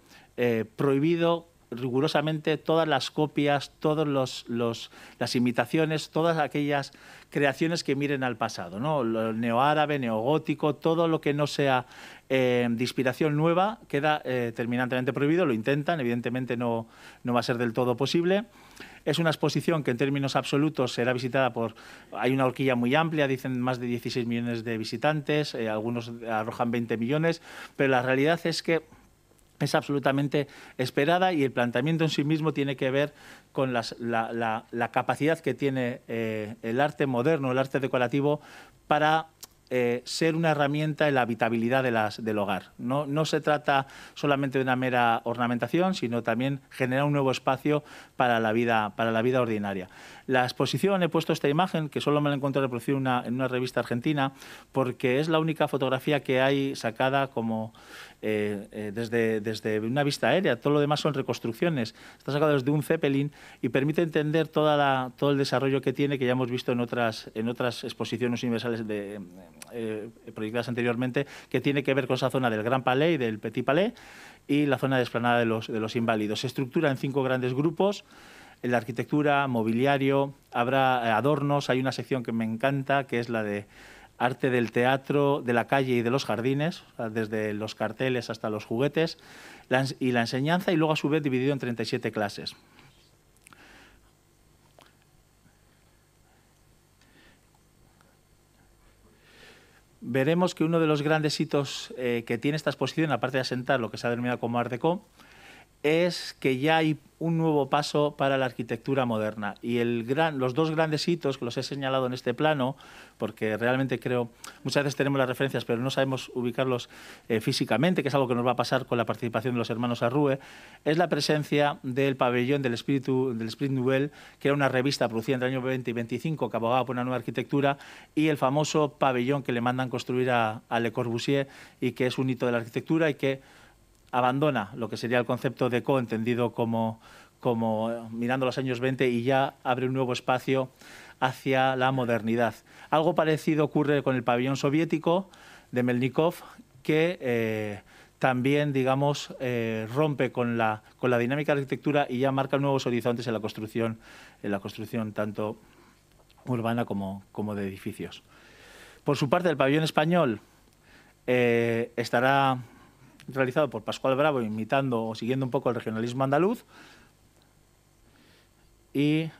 prohibido rigurosamente todas las copias, todas los, los, las imitaciones, todas aquellas creaciones que miren al pasado, ¿no? Lo neoárabe, neogótico, todo lo que no sea eh, de inspiración nueva queda eh, terminantemente prohibido, lo intentan, evidentemente no, no va a ser del todo posible. Es una exposición que en términos absolutos será visitada por... Hay una horquilla muy amplia, dicen más de 16 millones de visitantes, eh, algunos arrojan 20 millones, pero la realidad es que es absolutamente esperada y el planteamiento en sí mismo tiene que ver con la, capacidad que tiene eh, el arte moderno, el arte decorativo, para eh, ser una herramienta en la habitabilidad del hogar. No, se trata solamente de una mera ornamentación, sino también generar un nuevo espacio para la vida, para la vida ordinaria. La exposición, he puesto esta imagen, que solo me la encontrado reproducida una, en una revista argentina, porque es la única fotografía que hay sacada como eh, eh, desde, desde una vista aérea. Todo lo demás son reconstrucciones. Está sacado desde un Zeppelin y permite entender toda todo el desarrollo que tiene, que ya hemos visto en otras, en otras exposiciones universales de, eh, proyectadas anteriormente, que tiene que ver con esa zona del Gran Palais del Petit Palais y la zona desplanada de los, de los inválidos. Se estructura en cinco grandes grupos la arquitectura, mobiliario, habrá eh, adornos, hay una sección que me encanta, que es la de arte del teatro, de la calle y de los jardines, desde los carteles hasta los juguetes, y la enseñanza, y luego a su vez dividido en 37 clases. Veremos que uno de los grandes hitos eh, que tiene esta exposición, aparte de asentar lo que se ha denominado como Art Deco, es que ya hay un nuevo paso para la arquitectura moderna. Y el gran, los dos grandes hitos que los he señalado en este plano, porque realmente creo, muchas veces tenemos las referencias, pero no sabemos ubicarlos eh, físicamente, que es algo que nos va a pasar con la participación de los hermanos Arrue, es la presencia del pabellón del espíritu del Esprit Nouvel, que era una revista producida entre el año 20 y 25 que abogaba por una nueva arquitectura, y el famoso pabellón que le mandan construir a Le Corbusier y que es un hito de la arquitectura y que abandona lo que sería el concepto de eco entendido como, como eh, mirando los años 20 y ya abre un nuevo espacio hacia la modernidad. Algo parecido ocurre con el pabellón soviético de Melnikov, que eh, también, digamos, eh, rompe con la, con la dinámica de arquitectura y ya marca nuevos horizontes en la construcción, en la construcción tanto urbana como, como de edificios. Por su parte, el pabellón español estará realizado por Pascual Bravo, imitando o siguiendo un poco el regionalismo andaluz. Y,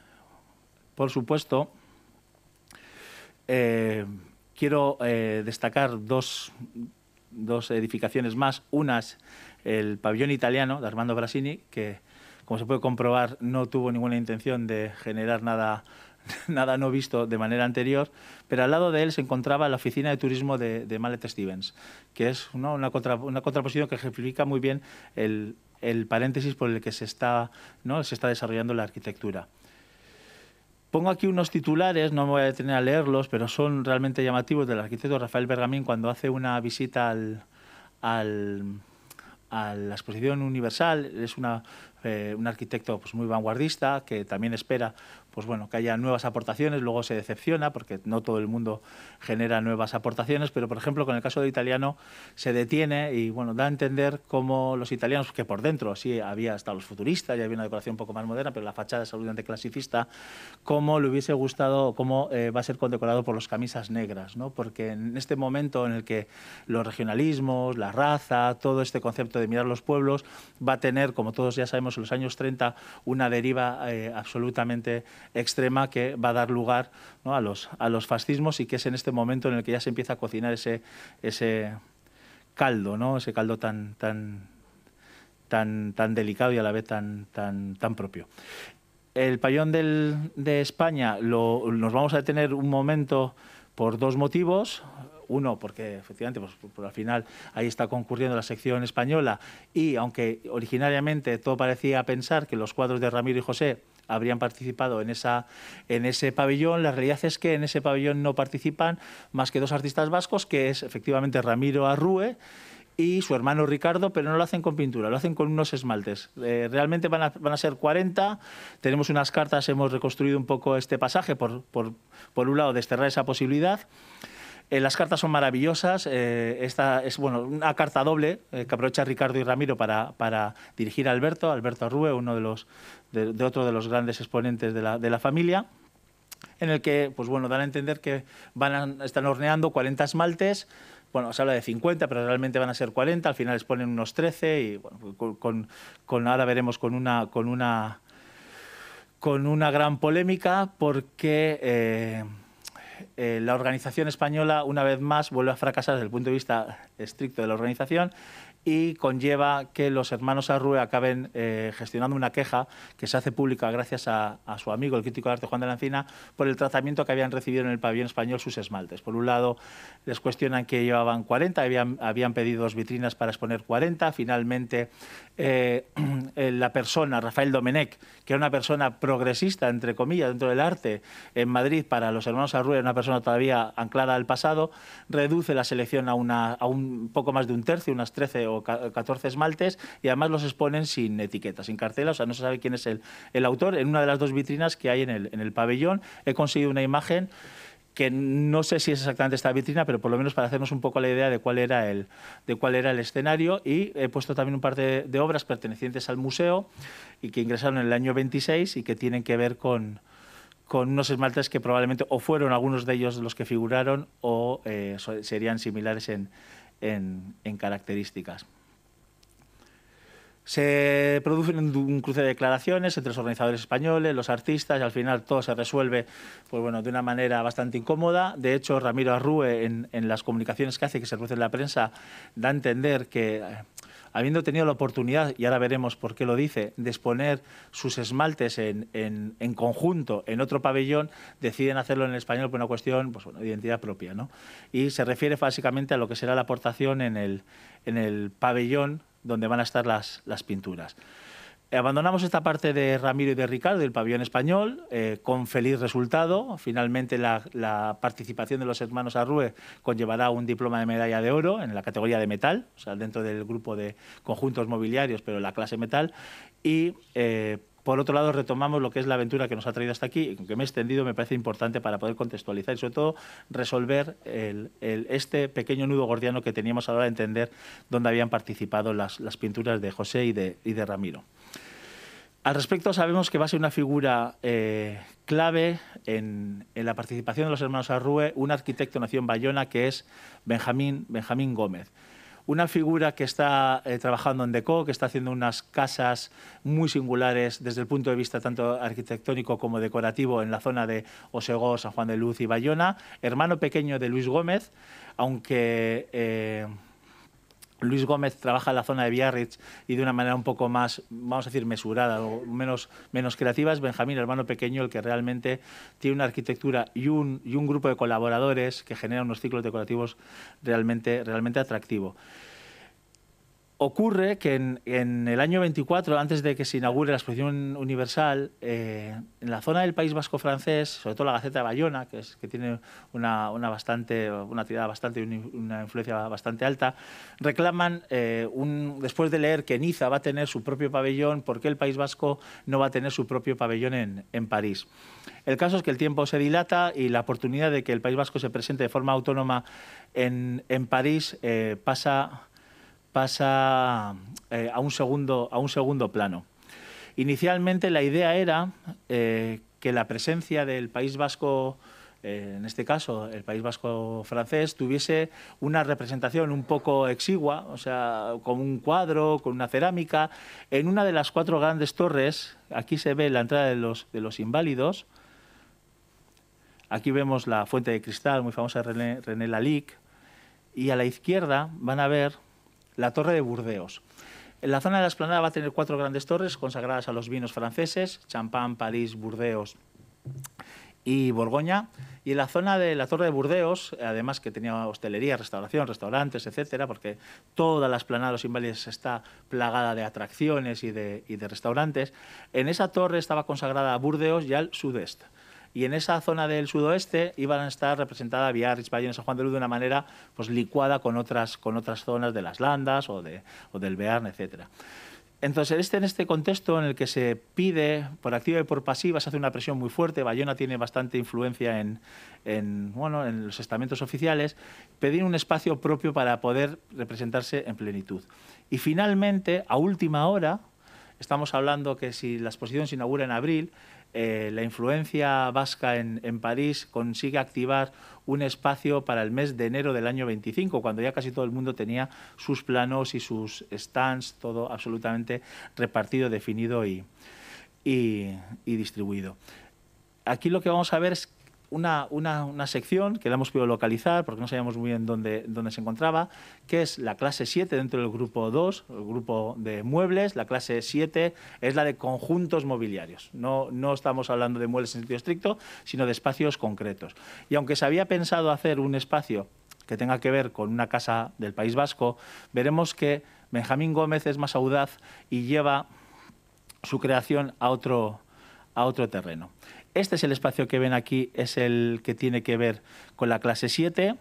por supuesto, eh, quiero eh, destacar dos, dos, edificaciones más. Una el pabellón italiano de Armando Brasini, que, como se puede comprobar, no tuvo ninguna intención de generar nada nada no visto de manera anterior, pero al lado de él se encontraba la oficina de turismo de, de Mallet Stevens, que es una, una, contraposición que ejemplifica muy bien el, paréntesis por el que se está, ¿no? se está desarrollando la arquitectura. Pongo aquí unos titulares, no me voy a detener a leerlos, pero son realmente llamativos del arquitecto Rafael Bergamín cuando hace una visita al, al, a la exposición universal. Es una, eh, un arquitecto pues, muy vanguardista que también espera pues bueno, que haya nuevas aportaciones, luego se decepciona porque no todo el mundo genera nuevas aportaciones, pero por ejemplo con el caso de italiano se detiene y bueno, da a entender cómo los italianos, que por dentro sí había hasta los futuristas, ya había una decoración un poco más moderna, pero la fachada es absolutamente clasicista, cómo le hubiese gustado, cómo eh, va a ser condecorado por las camisas negras, ¿no? porque en este momento en el que los regionalismos, la raza, todo este concepto de mirar los pueblos va a tener, como todos ya sabemos, en los años 30 una deriva eh, absolutamente extrema que va a dar lugar a, los, fascismos y que es en este momento en el que ya se empieza a cocinar ese, ese caldo, ¿no? ese caldo tan, tan, tan, tan delicado y a la vez tan, tan, tan propio. El payón de España nos vamos a detener un momento por dos motivos uno, porque efectivamente pues, por, al final ahí está concurriendo la sección española y aunque originariamente todo parecía pensar que los cuadros de Ramiro y José habrían participado en, esa, en ese pabellón. La realidad es que en ese pabellón no participan más que dos artistas vascos, que es efectivamente Ramiro Arrue y su hermano Ricardo, pero no lo hacen con pintura, lo hacen con unos esmaltes. Eh, realmente van a, ser 40, tenemos unas cartas, hemos reconstruido un poco este pasaje, por, por, por un lado, desterrar esa posibilidad. Eh, las cartas son maravillosas. Eh, esta es bueno, una carta doble eh, que aprovecha Ricardo y Ramiro para, dirigir a Alberto, Alberto Arrue, uno de los de, otro de los grandes exponentes de la, familia, en el que pues bueno, dan a entender que van están horneando 40 esmaltes. Bueno, se habla de 50, pero realmente van a ser 40. Al final ponen unos 13 y con, con, ahora veremos con una con una con una gran polémica porque eh, la organización española, una vez más, vuelve a fracasar desde el punto de vista estricto de la organización y conlleva que los hermanos Arrue acaben eh, gestionando una queja que se hace pública gracias a, su amigo, el crítico de arte Juan de la Encina, por el tratamiento que habían recibido en el pabellón español sus esmaltes. Por un lado, les cuestionan que llevaban 40, habían, habían pedido dos vitrinas para exponer 40, finalmente eh, eh, la persona, Rafael Domenech, que era una persona progresista, entre comillas, dentro del arte en Madrid, para los hermanos era una persona todavía anclada al pasado, reduce la selección a, una, a un poco más de un tercio, unas 13 o 14 esmaltes, y además los exponen sin etiqueta, sin cartela, o sea, no se sabe quién es el, autor. En una de las dos vitrinas que hay en el pabellón he conseguido una imagen que no sé si es exactamente esta vitrina, pero por lo menos para hacernos un poco la idea de cuál era el, de cuál era el escenario. Y he puesto también un par de, obras pertenecientes al museo y que ingresaron en el año 26 y que tienen que ver con, con unos esmaltes que probablemente o fueron algunos de ellos los que figuraron o eh, serían similares en características. Se produce un cruce de declaraciones entre los organizadores españoles, los artistas, y al final todo se resuelve pues bueno, de una manera bastante incómoda. De hecho, Ramiro Arrue, en, las comunicaciones que hace, que se produce en la prensa, da a entender que eh, habiendo tenido la oportunidad, y ahora veremos por qué lo dice, de exponer sus esmaltes en, conjunto en otro pabellón, deciden hacerlo en español por una cuestión pues, de identidad propia. ¿no? Y se refiere básicamente a lo que será la aportación en el, en el pabellón donde van a estar las, las pinturas. Abandonamos esta parte de Ramiro y de Ricardo, el pabellón español, eh, con feliz resultado. Finalmente, la, participación de los hermanos Arrue conllevará un diploma de medalla de oro en la categoría de metal, o sea, dentro del grupo de conjuntos mobiliarios, pero la clase metal. Y eh, por otro lado, retomamos lo que es la aventura que nos ha traído hasta aquí, que me he extendido, me parece importante para poder contextualizar y sobre todo resolver este pequeño nudo gordiano que teníamos a la hora de entender dónde habían participado las, pinturas de José y de, Ramiro. Al respecto, sabemos que va a ser una figura eh, clave en, la participación de los hermanos Arrue, un arquitecto nacido en Bayona que es Benjamín Gómez. Una figura que está eh, trabajando en Deco, que está haciendo unas casas muy singulares desde el punto de vista tanto arquitectónico como decorativo en la zona de Osegó, San Juan de Luz y Bayona, hermano pequeño de Luis Gómez, aunque... Eh, Luis Gómez trabaja en la zona de Biarritz y de una manera un poco más, vamos a decir, mesurada o menos, menos creativa. Es Benjamín, hermano pequeño, el que realmente tiene una arquitectura y un, grupo de colaboradores que genera unos ciclos decorativos realmente, realmente atractivo. Ocurre que en, el año 24, antes de que se inaugure la exposición universal, eh, en la zona del País Vasco francés, sobre todo la Gaceta de Bayona, que, tiene una, una bastante, una tirada bastante, una influencia bastante alta, reclaman, eh, un, después de leer que Niza va a tener su propio pabellón, ¿por qué el País Vasco no va a tener su propio pabellón en, París? El caso es que el tiempo se dilata y la oportunidad de que el País Vasco se presente de forma autónoma en, París eh, pasa pasa eh, a, un segundo, a un segundo plano. Inicialmente la idea era eh, que la presencia del País Vasco, eh, en este caso el País Vasco francés, tuviese una representación un poco exigua, o sea, con un cuadro, con una cerámica, en una de las cuatro grandes torres, aquí se ve la entrada de los, inválidos, aquí vemos la fuente de cristal muy famosa de René, René Lalique, y a la izquierda van a ver la Torre de Burdeos. En La zona de la esplanada va a tener cuatro grandes torres consagradas a los vinos franceses, Champagne, París, Burdeos y Borgoña. Y en la zona de la Torre de Burdeos, además que tenía hostelería, restauración, restaurantes, etcétera, porque toda la esplanada de los Inválidos está plagada de atracciones y de, y de, restaurantes, en esa torre estaba consagrada a Burdeos y al sudeste y en esa zona del sudoeste iban a estar representadas Biarritz, Bayona, San Juan de Luz de una manera pues, licuada con otras, con otras zonas de las Landas o, o del Bearn, etc. Entonces, este, en este contexto en el que se pide por activa y por pasiva, se hace una presión muy fuerte, Bayona tiene bastante influencia en, en, bueno, en los estamentos oficiales, pedir un espacio propio para poder representarse en plenitud. Y finalmente, a última hora, estamos hablando que si la exposición se inaugura en abril, eh, la influencia vasca en, París consigue activar un espacio para el mes de enero del año 25, cuando ya casi todo el mundo tenía sus planos y sus stands, todo absolutamente repartido, definido y, y, y distribuido. Aquí lo que vamos a ver es una, sección que la hemos podido localizar porque no sabíamos muy bien dónde, dónde se encontraba, que es la clase 7 dentro del grupo 2, el grupo de muebles. La clase 7 es la de conjuntos mobiliarios. No, no estamos hablando de muebles en sentido estricto, sino de espacios concretos. Y aunque se había pensado hacer un espacio que tenga que ver con una casa del País Vasco, veremos que Benjamín Gómez es más audaz y lleva su creación a otro, a otro terreno. Este es el espacio que ven aquí, es el que tiene que ver con la clase 7,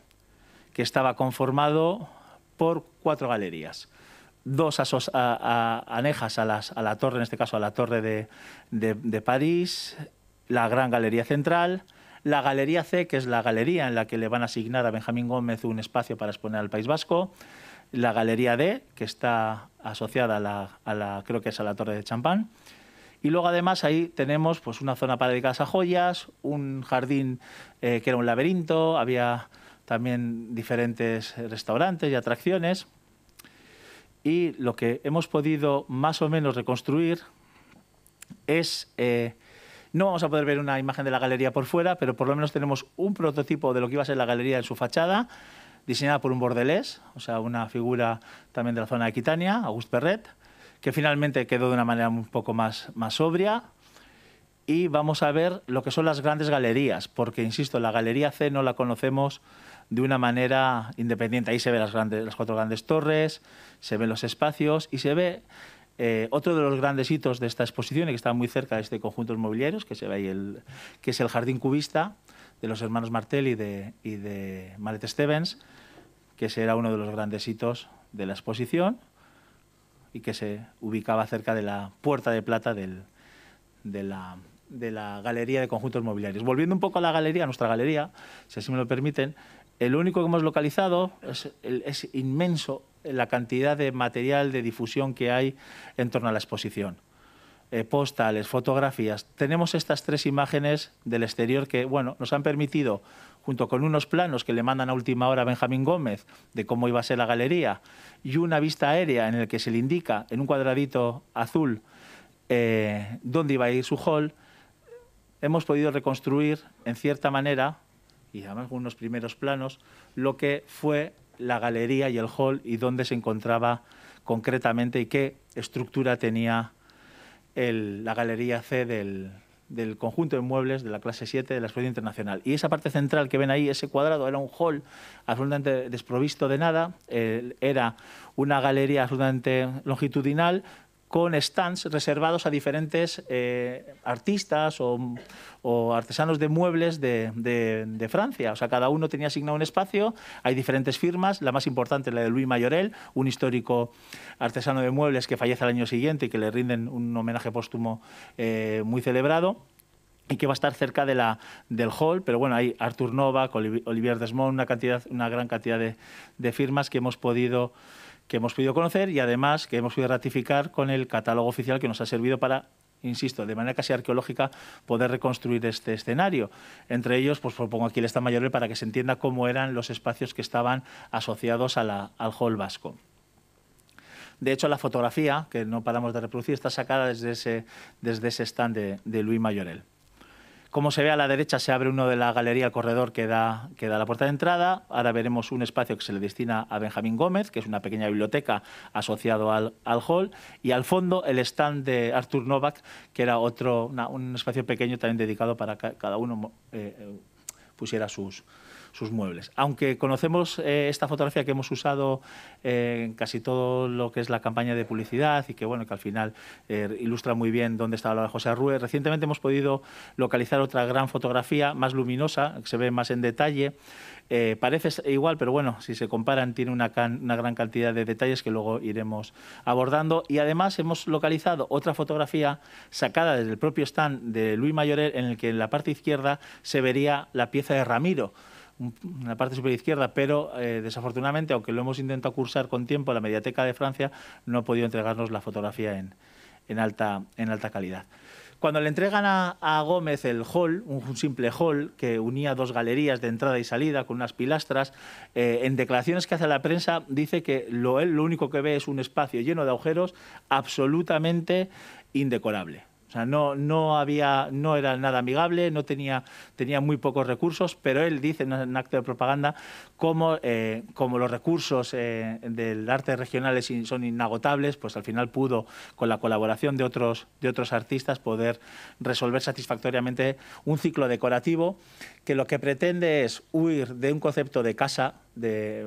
que estaba conformado por cuatro galerías. Dos anejas a, la torre, en este caso a la torre de, París, la gran galería central, la Galería C, que es la galería en la que le van a asignar a Benjamín Gómez un espacio para exponer al País Vasco, la Galería D, que está asociada a la, a la creo que es a la Torre de Champán, y luego además ahí tenemos pues una zona para dedicarse a joyas, un jardín eh, que era un laberinto, había también diferentes restaurantes y atracciones. Y lo que hemos podido más o menos reconstruir es... Eh, no vamos a poder ver una imagen de la galería por fuera, pero por lo menos tenemos un prototipo de lo que iba a ser la galería en su fachada, diseñada por un bordelés, o sea, una figura también de la zona de Aquitania, Auguste Perret que finalmente quedó de una manera un poco más, más sobria. Y vamos a ver lo que son las grandes galerías, porque, insisto, la Galería C no la conocemos de una manera independiente. Ahí se ven las, grandes, cuatro grandes torres, se ven los espacios y se ve eh, otro de los grandes hitos de esta exposición, y que está muy cerca de este conjunto de mobiliarios, que se ve ahí el, que es el jardín cubista de los hermanos Martel y de, y Stevens, que será uno de los grandes hitos de la exposición y que se ubicaba cerca de la Puerta de Plata del, de, la, Galería de Conjuntos Mobiliarios. Volviendo un poco a la galería, a nuestra galería, si así me lo permiten, el único que hemos localizado es, es inmenso la cantidad de material de difusión que hay en torno a la exposición. Eh, postales, fotografías. Tenemos estas tres imágenes del exterior que, bueno, nos han permitido junto con unos planos que le mandan a última hora a Benjamín Gómez de cómo iba a ser la galería y una vista aérea en el que se le indica en un cuadradito azul eh, dónde iba a ir su hall, hemos podido reconstruir en cierta manera y además con unos primeros planos lo que fue la galería y el hall y dónde se encontraba concretamente y qué estructura tenía la galería C del, del conjunto de muebles de la clase 7 de la Escuela internacional. Y esa parte central que ven ahí, ese cuadrado, era un hall absolutamente desprovisto de nada, eh, era una galería absolutamente longitudinal con stands reservados a diferentes eh, artistas o, artesanos de muebles de, Francia. O sea, cada uno tenía asignado un espacio, hay diferentes firmas, la más importante es la de Louis Mayorel, un histórico artesano de muebles que fallece al año siguiente y que le rinden un homenaje póstumo eh, muy celebrado y que va a estar cerca del hall, pero bueno, hay Artur Novak, Olivier Desmond, una, cantidad, una gran cantidad de, de firmas que hemos podido que hemos podido conocer y además que hemos podido ratificar con el catálogo oficial que nos ha servido para insisto, de manera casi arqueológica, poder reconstruir este escenario. Entre ellos, pues propongo aquí el stand Mayorel para que se entienda cómo eran los espacios que estaban asociados al hall vasco. De hecho, la fotografía, que no paramos de reproducir, está sacada desde ese, desde ese stand de, de Luis Mayorel. Como se ve a la derecha, se abre uno de la galería al corredor que da, que da la puerta de entrada. Ahora veremos un espacio que se le destina a Benjamín Gómez, que es una pequeña biblioteca asociado al, al hall. Y al fondo, el stand de Artur Novak, que era otro, un espacio pequeño también dedicado para que cada uno eh, eh, pusiera sus, sus muebles. Aunque conocemos eh, esta fotografía que hemos usado eh, en casi todo lo que es la campaña de publicidad y que, bueno, que al final eh, ilustra muy bien dónde estaba la José Arrué, recientemente hemos podido localizar otra gran fotografía más luminosa, que se ve más en detalle. parece igual, pero bueno, si se comparan, tiene una, gran cantidad de detalles que luego iremos abordando. Y además hemos localizado otra fotografía sacada desde el propio stand de Luis Mayorel, en el que en la parte izquierda se vería la pieza de Ramiro en la parte superior izquierda, pero eh, desafortunadamente, aunque lo hemos intentado cursar con tiempo, la Mediateca de Francia no ha podido entregarnos la fotografía en, alta, en alta calidad. Cuando le entregan a, Gómez el hall, un, simple hall que unía dos galerías de entrada y salida con unas pilastras, eh, en declaraciones que hace la prensa dice que lo, lo único que ve es un espacio lleno de agujeros absolutamente indecorable no, no, había, no era nada amigable, no tenía, tenía muy pocos recursos, pero él dice en un acto de propaganda cómo, eh, como los recursos eh, del arte regional son inagotables, pues al final pudo, con la colaboración de otros, de otros artistas, poder resolver satisfactoriamente un ciclo decorativo que lo que pretende es huir de un concepto de casa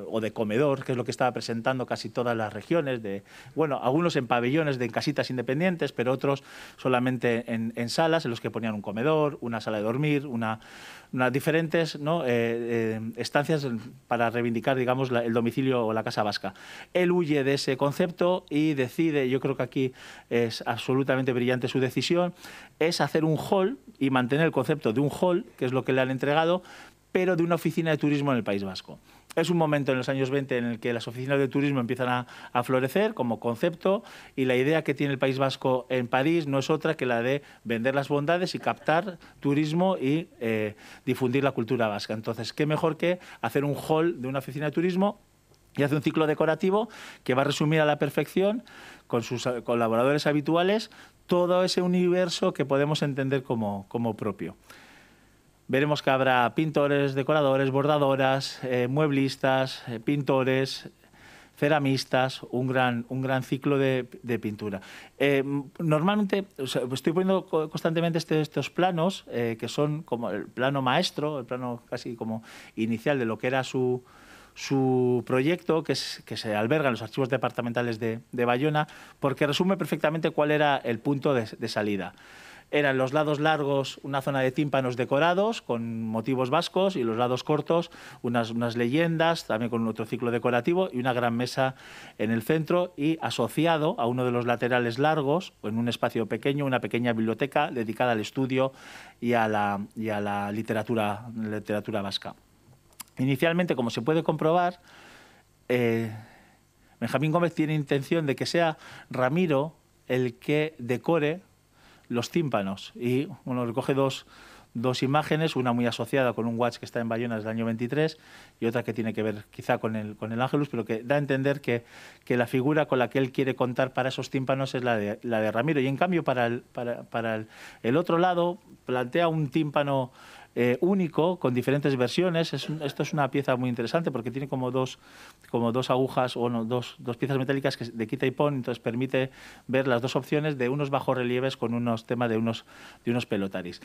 o de comedor, que es lo que estaba presentando casi todas las regiones, de, bueno, algunos en pabellones de en casitas independientes, pero otros solamente en, salas en los que ponían un comedor, una sala de dormir, unas diferentes eh, eh, estancias para reivindicar, digamos, el domicilio o la casa vasca. Él huye de ese concepto y decide, yo creo que aquí es absolutamente brillante su decisión, es hacer un hall y mantener el concepto de un hall, que es lo que le han entregado, pero de una oficina de turismo en el País Vasco es un momento en los años 20 en el que las oficinas de turismo empiezan a, florecer como concepto y la idea que tiene el País Vasco en París no es otra que la de vender las bondades y captar turismo y eh, difundir la cultura vasca. Entonces, ¿qué mejor que hacer un hall de una oficina de turismo? Y hacer un ciclo decorativo que va a resumir a la perfección con sus colaboradores habituales todo ese universo que podemos entender como propio. Veremos que habrá pintores, decoradores, bordadoras, eh, mueblistas, eh, pintores, ceramistas, un gran, un gran ciclo de, pintura. Eh, normalmente, estoy poniendo constantemente este, estos planos, que son como el plano maestro, el plano casi como inicial de lo que era su, su proyecto, que, es, que se alberga en los archivos departamentales de, Bayona, porque resume perfectamente cuál era el punto de salida eran los lados largos una zona de tímpanos decorados con motivos vascos y los lados cortos unas, unas leyendas, también con otro ciclo decorativo y una gran mesa en el centro y asociado a uno de los laterales largos, en un espacio pequeño, una pequeña biblioteca dedicada al estudio y a la, la literatura, literatura vasca. Inicialmente, como se puede comprobar, eh, Benjamín Gómez tiene intención de que sea Ramiro el que decore los tímpanos. Y uno recoge dos, imágenes, una muy asociada con un watch que está en Bayona del año 23 y otra que tiene que ver quizá con el, con el Ángelus, pero que da a entender que, que la figura con la que él quiere contar para esos tímpanos es la de, la de Ramiro. Y en cambio, para, para, el otro lado, plantea un tímpano eh, único, con diferentes versiones. esto es una pieza muy interesante porque tiene como dos, como dos agujas, o dos, dos, piezas metálicas que de quita y pon, entonces permite ver las dos opciones de unos bajorrelieves con unos temas de unos, de unos pelotaris.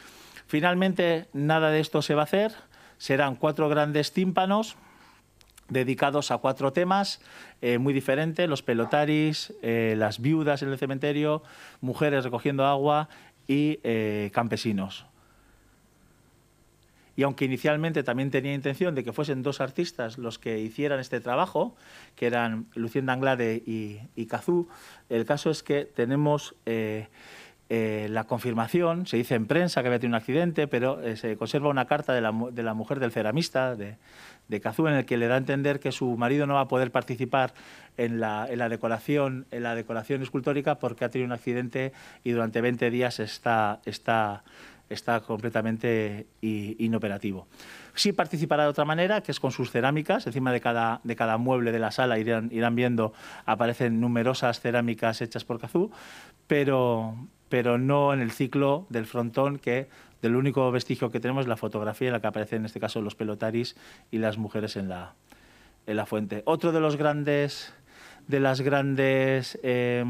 Finalmente, nada de esto se va a hacer. Serán cuatro grandes tímpanos dedicados a cuatro temas eh, muy diferentes, los pelotaris, eh, las viudas en el cementerio, mujeres recogiendo agua y campesinos y aunque inicialmente también tenía intención de que fuesen dos artistas los que hicieran este trabajo, que eran Lucienda Anglade y, Cazú, el caso es que tenemos... Eh, eh, la confirmación, se dice en prensa que había tenido un accidente, pero eh, se conserva una carta de la, mujer del ceramista, de, Cazú, en el que le da a entender que su marido no va a poder participar en la, decoración, en la decoración escultórica porque ha tenido un accidente y durante 20 días está, está está completamente inoperativo. Sí participará de otra manera, que es con sus cerámicas. Encima de cada, de cada mueble de la sala irán, irán viendo, aparecen numerosas cerámicas hechas por Cazú, pero, pero no en el ciclo del frontón, que del único vestigio que tenemos es la fotografía, en la que aparecen en este caso los pelotaris y las mujeres en la, en la fuente. Otro de los grandes de las grandes eh,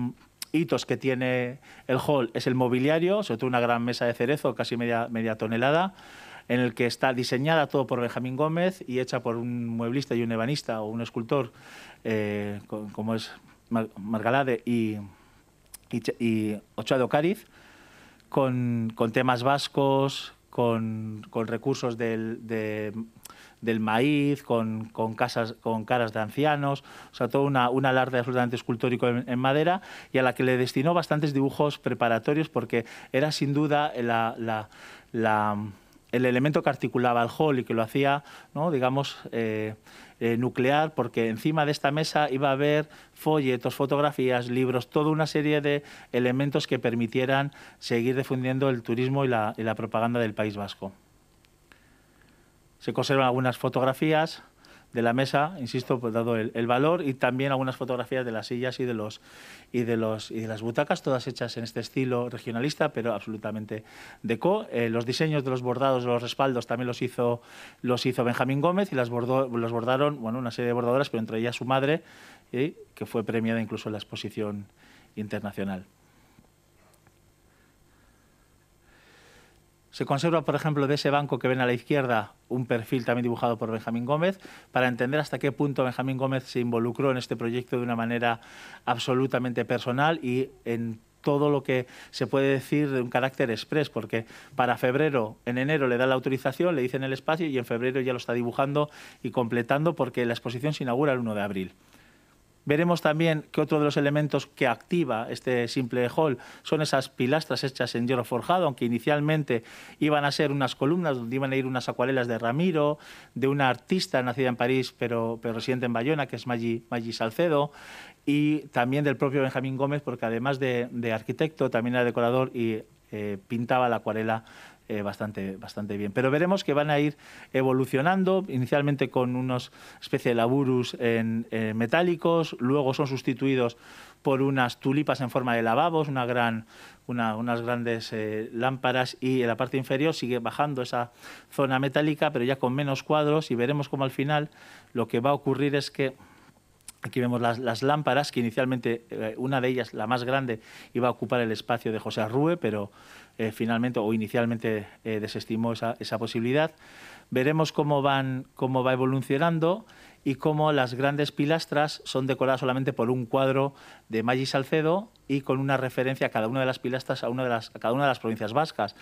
hitos que tiene el hall es el mobiliario, sobre todo una gran mesa de cerezo, casi media, media tonelada, en el que está diseñada todo por Benjamín Gómez y hecha por un mueblista y un ebanista o un escultor, eh, como es Margalade y, y, y de con, temas vascos, con, recursos del, de del maíz, con, con, casas, con caras de ancianos, o sea, todo una, un alarde absolutamente escultórico en, madera y a la que le destinó bastantes dibujos preparatorios porque era sin duda el elemento que articulaba el hall y que lo hacía, ¿no? digamos, eh, eh, nuclear, porque encima de esta mesa iba a haber folletos, fotografías, libros, toda una serie de elementos que permitieran seguir difundiendo el turismo y la, y la propaganda del País Vasco. Se conservan algunas fotografías de la mesa, insisto, pues, dado el, valor y también algunas fotografías de las sillas y de los y de los y de las butacas, todas hechas en este estilo regionalista, pero absolutamente deco. Eh, los diseños de los bordados, de los respaldos, también los hizo los hizo Benjamín Gómez y las bordó, los bordaron, bueno, una serie de bordadoras, pero entre ellas su madre, eh, que fue premiada incluso en la exposición internacional. Se conserva, por ejemplo, de ese banco que ven a la izquierda un perfil también dibujado por Benjamín Gómez para entender hasta qué punto Benjamín Gómez se involucró en este proyecto de una manera absolutamente personal y en todo lo que se puede decir de un carácter express, porque para febrero, en enero le da la autorización, le dicen el espacio y en febrero ya lo está dibujando y completando porque la exposición se inaugura el 1 de abril. Veremos también que otro de los elementos que activa este simple hall son esas pilastras hechas en hierro forjado, aunque inicialmente iban a ser unas columnas donde iban a ir unas acuarelas de Ramiro, de una artista nacida en París pero, pero residente en Bayona, que es Maggi, Salcedo, y también del propio Benjamín Gómez, porque además de, arquitecto, también era decorador y eh, pintaba la acuarela eh, bastante, bastante bien. Pero veremos que van a ir evolucionando, inicialmente con unos especie de laburus en, eh, metálicos, luego son sustituidos por unas tulipas en forma de lavabos, una gran, una, unas grandes eh, lámparas y en la parte inferior sigue bajando esa zona metálica, pero ya con menos cuadros y veremos cómo al final lo que va a ocurrir es que Aquí vemos las, lámparas, que inicialmente una de ellas, la más grande, iba a ocupar el espacio de José Arrue, pero eh, finalmente o inicialmente eh, desestimó esa, posibilidad. Veremos cómo, van, cómo va evolucionando y cómo las grandes pilastras son decoradas solamente por un cuadro de Maggi Salcedo y con una referencia a cada una de las pilastras a, una de las, cada una de las provincias vascas.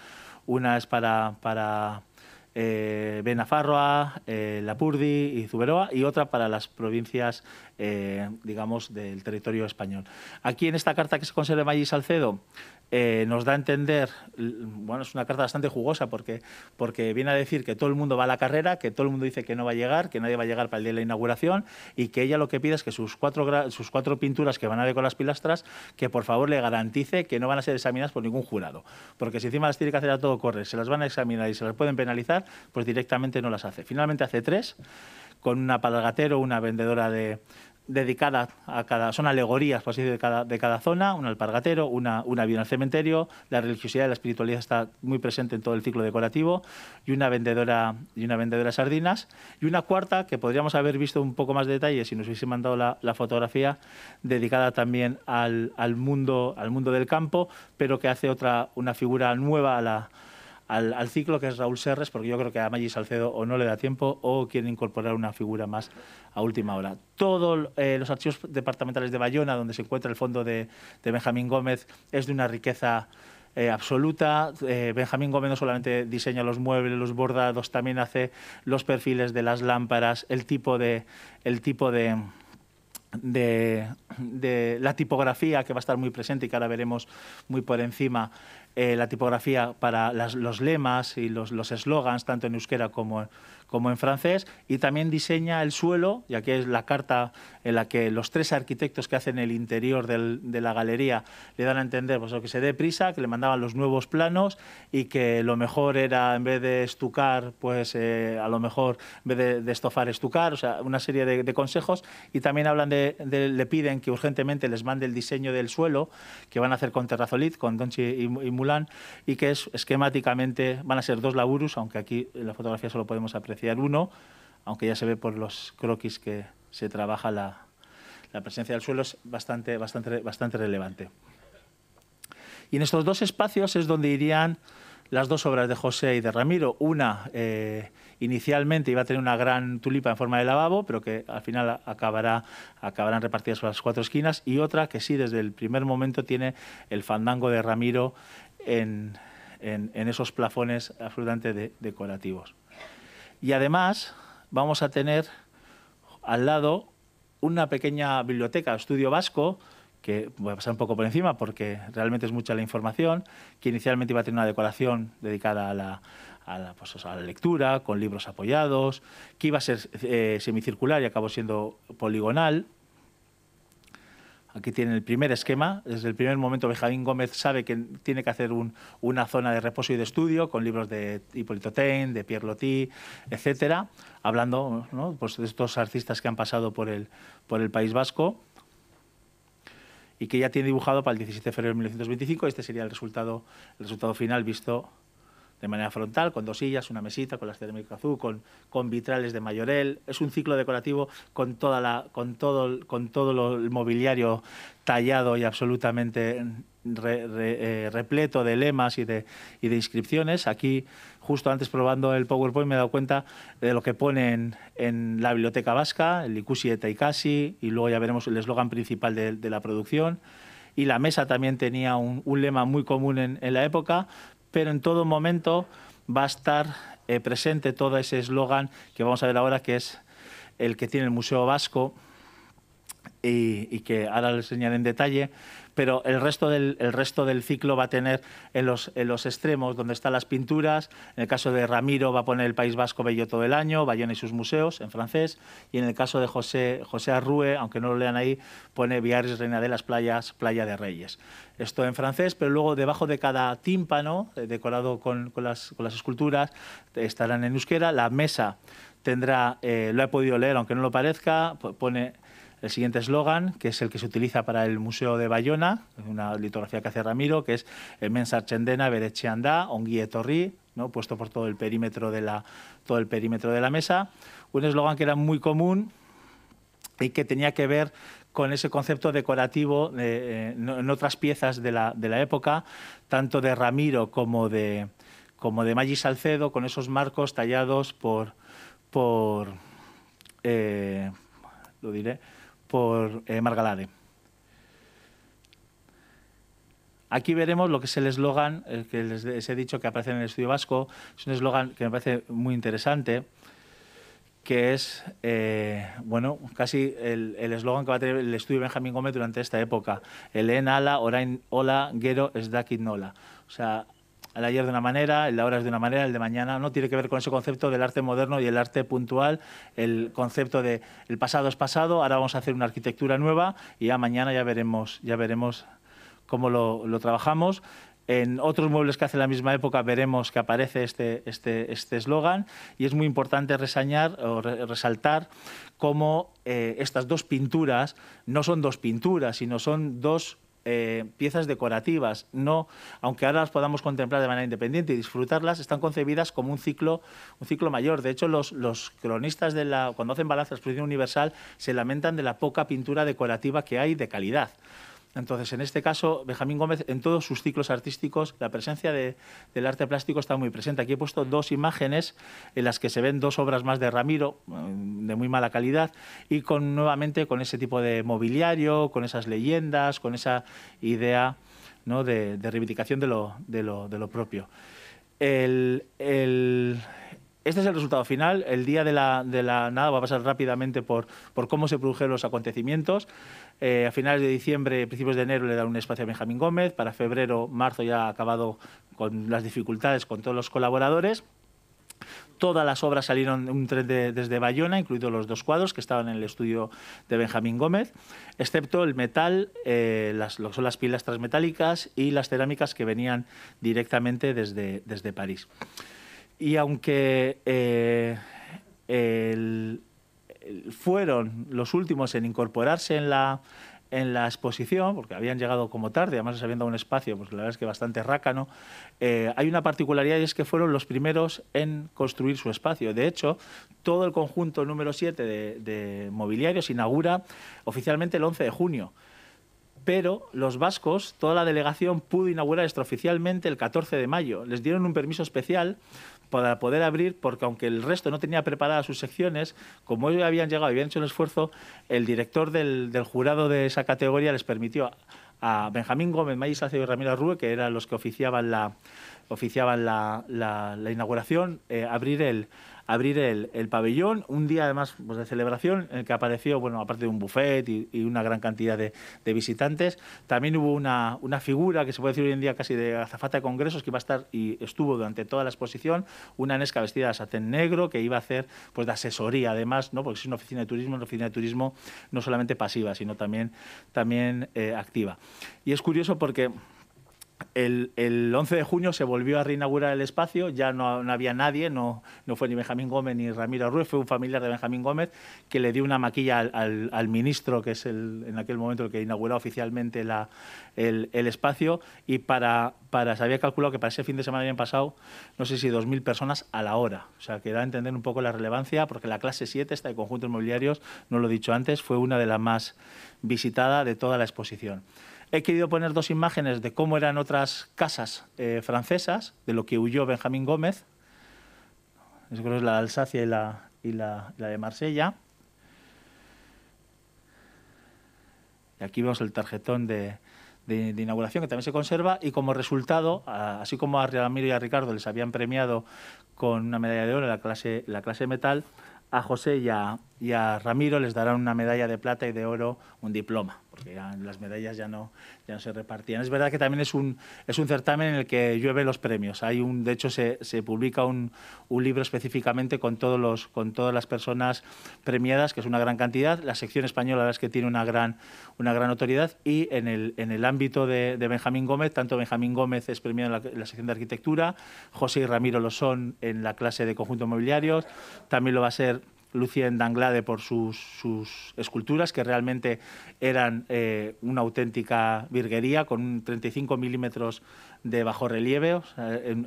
Una es para, para eh, Benafarroa, Lapurdi y Zuberoa, y otra para las provincias, digamos, del territorio español. Aquí en esta carta que se conserva Maggi Salcedo, eh, nos da a entender, bueno, es una carta bastante jugosa porque, porque viene a decir que todo el mundo va a la carrera, que todo el mundo dice que no va a llegar, que nadie va a llegar para el día de la inauguración y que ella lo que pide es que sus cuatro, sus cuatro pinturas que van a ver con las pilastras, que por favor le garantice que no van a ser examinadas por ningún jurado. Porque si encima las tiene que hacer a todo correr, se las van a examinar y se las pueden penalizar, pues directamente no las hace. Finalmente hace tres con una palagatero, una vendedora de, dedicada a cada, son alegorías, por así de cada, zona, un alpargatero, una, una bien al cementerio, la religiosidad y la espiritualidad está muy presente en todo el ciclo decorativo, y una vendedora, y una vendedora de sardinas, y una cuarta, que podríamos haber visto un poco más de detalle si nos hubiese mandado la, fotografía, dedicada también al, mundo, al mundo del campo, pero que hace otra, una figura nueva a la al, ciclo que es Raúl Serres, porque yo creo que a Maggi Salcedo o no le da tiempo o quiere incorporar una figura más a última hora. Todos eh, los archivos departamentales de Bayona, donde se encuentra el fondo de, Benjamín Gómez, es de una riqueza eh, absoluta. Eh, Benjamín Gómez no solamente diseña los muebles, los bordados, también hace los perfiles de las lámparas, el tipo de, el tipo de de, la tipografía, que va a estar muy presente y que ahora veremos muy por encima, eh, la tipografía para los lemas y los eslogans, tanto en euskera como en como en francés, y también diseña el suelo, ya que es la carta en la que los tres arquitectos que hacen el interior del, de la galería le dan a entender pues, que se dé prisa, que le mandaban los nuevos planos y que lo mejor era, en vez de estucar, pues eh, a lo mejor, en vez de, estofar, estucar, o sea, una serie de, consejos. Y también hablan de, le piden que urgentemente les mande el diseño del suelo, que van a hacer con Terrazolid con Donchi y, Mulán y que es esquemáticamente van a ser dos laburus, aunque aquí en la fotografía solo podemos apreciar el uno, aunque ya se ve por los croquis que se trabaja la, presencia del suelo es bastante, bastante, bastante relevante. Y en estos dos espacios es donde irían las dos obras de José y de Ramiro. Una eh, inicialmente iba a tener una gran tulipa en forma de lavabo, pero que al final acabará, acabarán repartidas por las cuatro esquinas, y otra que sí, desde el primer momento tiene el fandango de Ramiro en, esos plafones absolutamente decorativos. Y además vamos a tener al lado una pequeña biblioteca, estudio vasco, que voy a pasar un poco por encima porque realmente es mucha la información, que inicialmente iba a tener una decoración dedicada a la, pues lectura, con libros apoyados, que iba a ser eh, semicircular y acabó siendo poligonal, Aquí tienen el primer esquema. Desde el primer momento Benjamín Gómez sabe que tiene que hacer una zona de reposo y de estudio con libros de Hipólito Tain, de Pierre Loti, etcétera, hablando pues, de estos artistas que han pasado por el, por el País Vasco y que ya tiene dibujado para el 17 de febrero de 1925. Este sería el resultado, el resultado final visto de manera frontal, con dos sillas, una mesita, con las cerámicas azul, con, con vitrales de mayorel. Es un ciclo decorativo con, toda la, con todo, con todo el mobiliario tallado y absolutamente eh, repleto de lemas y de, de, inscripciones. Aquí, justo antes probando el PowerPoint, me he dado cuenta de lo que ponen en la biblioteca vasca, el Likusi de Taikasi, y luego ya veremos el eslogan principal de, la producción y la mesa también tenía un, un lema muy común en, en, la época, pero en todo momento va a estar eh, presente todo ese eslogan que vamos a ver ahora, que es el que tiene el Museo Vasco, y, que ahora les enseñaré en detalle, pero el resto del, resto del ciclo va a tener en los, los, extremos donde están las pinturas, en el caso de Ramiro va a poner el País Vasco bello todo el año, Bayona y sus museos en francés, y en el caso de José, José Arrue, aunque no lo lean ahí, pone Viares, Reina de las Playas, Playa de Reyes. Esto en francés, pero luego debajo de cada tímpano, eh, decorado con, con, las, esculturas, estarán en euskera, la mesa tendrá, eh, lo he podido leer, aunque no lo parezca, pone el siguiente eslogan, que es el que se utiliza para el Museo de Bayona, una litografía que hace Ramiro, que es Mensa Archendena, Berecheanda, onguil·le torri", ¿no? puesto por todo el perímetro de la, todo el perímetro de la mesa. Un eslogan que era muy común y que tenía que ver con ese concepto decorativo eh, eh, en otras piezas de la, época, tanto de Ramiro como de, como de Maggi Salcedo, con esos marcos tallados por, por eh, lo diré, por eh, Margalade. Aquí veremos lo que es el eslogan eh, que les, he dicho que aparece en el estudio vasco. Es un eslogan que me parece muy interesante, que es eh, bueno casi el eslogan que va a tener el estudio Benjamín Gómez durante esta época. en ala, orain ola, gero ez dakit nola. O sea, el ayer de una manera, el de ahora es de una manera, el de mañana no tiene que ver con ese concepto del arte moderno y el arte puntual, el concepto de el pasado es pasado, ahora vamos a hacer una arquitectura nueva y ya mañana ya veremos, ya veremos cómo lo, trabajamos. En otros muebles que hace la misma época veremos que aparece este, este, este eslogan este, y es muy importante resañar o resaltar cómo eh, estas dos pinturas no son dos pinturas, sino son dos eh, piezas decorativas, no, aunque ahora las podamos contemplar de manera independiente y disfrutarlas, están concebidas como un ciclo, un ciclo mayor. De hecho, los, cronistas de la, cuando hacen balance de la exposición universal se lamentan de la poca pintura decorativa que hay de calidad. Entonces, en este caso, Benjamín Gómez, en todos sus ciclos artísticos, la presencia del arte plástico está muy presente. Aquí he puesto mm. dos imágenes en las que se ven dos obras más de Ramiro, mm, de muy mala calidad, y con nuevamente con ese tipo de mobiliario, con esas leyendas, con esa idea ¿no? de, reivindicación de lo, propio. el, este es el resultado final. El día de la, nada va a pasar rápidamente por, cómo se produjeron los acontecimientos. Eh, a finales de diciembre, principios de enero, le dan un espacio a Benjamín Gómez. Para febrero, marzo ya ha acabado con las dificultades con todos los colaboradores. Todas las obras salieron un tren desde Bayona, incluidos los dos cuadros que estaban en el estudio de Benjamín Gómez, excepto el metal, eh, las, lo que son las pilas transmetálicas y las cerámicas que venían directamente desde, desde París. Y aunque eh, fueron los últimos en incorporarse en la, en la exposición, porque habían llegado como tarde, además les habían dado un espacio, pues la verdad es que bastante rácano, eh, hay una particularidad y es que fueron los primeros en construir su espacio. De hecho, todo el conjunto número 7 de, mobiliarios mobiliario se inaugura oficialmente el 11 de junio. Pero los vascos, toda la delegación pudo inaugurar esto oficialmente el 14 de mayo. Les dieron un permiso especial para poder abrir, porque aunque el resto no tenía preparadas sus secciones, como ellos habían llegado y habían hecho el esfuerzo, el director del, jurado de esa categoría les permitió a Benjamín Gómez, Maíz y Ramiro Rúe, que eran los que oficiaban la, oficiaban la, inauguración, eh, abrir el, abrir el, pabellón, un día además pues, de celebración en el que apareció, bueno, aparte de un buffet y, una gran cantidad de, visitantes, también hubo una, figura que se puede decir hoy en día casi de azafata de congresos que iba a estar y estuvo durante toda la exposición, una nesca vestida de satén negro que iba a hacer pues de asesoría además, ¿no? porque es una oficina de turismo, una oficina de turismo no solamente pasiva, sino también, también eh, activa. Y es curioso porque el, 11 de junio se volvió a reinaugurar el espacio, ya no, había nadie, no, fue ni Benjamín Gómez ni Ramiro Ruiz, fue un familiar de Benjamín Gómez que le dio una maquilla al, ministro, que es el, en aquel momento el que inauguró oficialmente el, espacio, y para, se había calculado que para ese fin de semana habían pasado, no sé si 2.000 personas a la hora. O sea, que da a entender un poco la relevancia, porque la clase 7, esta de conjuntos inmobiliarios, no lo he dicho antes, fue una de las más visitada de toda la exposición. He querido poner dos imágenes de cómo eran otras casas eh, francesas, de lo que huyó Benjamín Gómez, es la Alsacia y la, de Marsella. Y aquí vemos el tarjetón de, inauguración que también se conserva y como resultado, así como a Ramiro y a Ricardo les habían premiado con una medalla de oro en la clase, metal, a José ya y a Ramiro les darán una medalla de plata y de oro, un diploma, porque las medallas ya no, ya no se repartían. Es verdad que también es un, es un certamen en el que llueven los premios. Hay un, de hecho, se, publica un, libro específicamente con, todos los, con todas las personas premiadas, que es una gran cantidad. La sección española la es que tiene una gran, una gran autoridad y en el, en el ámbito de, Benjamín Gómez, tanto Benjamín Gómez es premiado en la, en la sección de arquitectura, José y Ramiro lo son en la clase de conjuntos mobiliarios, también lo va a ser Lucien Danglade por sus, sus esculturas, que realmente eran eh, una auténtica virguería, con 35 milímetros de bajo relieve, o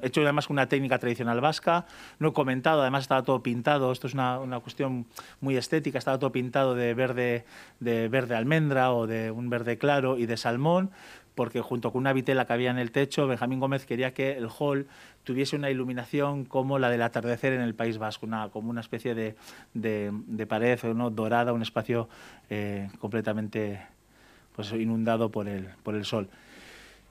hecho además con una técnica tradicional vasca, no he comentado, además estaba todo pintado, esto es una, cuestión muy estética, estaba todo pintado de verde, de verde almendra o de un verde claro y de salmón, porque junto con una vitela que había en el techo, Benjamín Gómez quería que el hall tuviese una iluminación como la del atardecer en el País Vasco, como una especie de, de, pared dorada, un espacio eh, completamente pues, inundado por el, por el sol.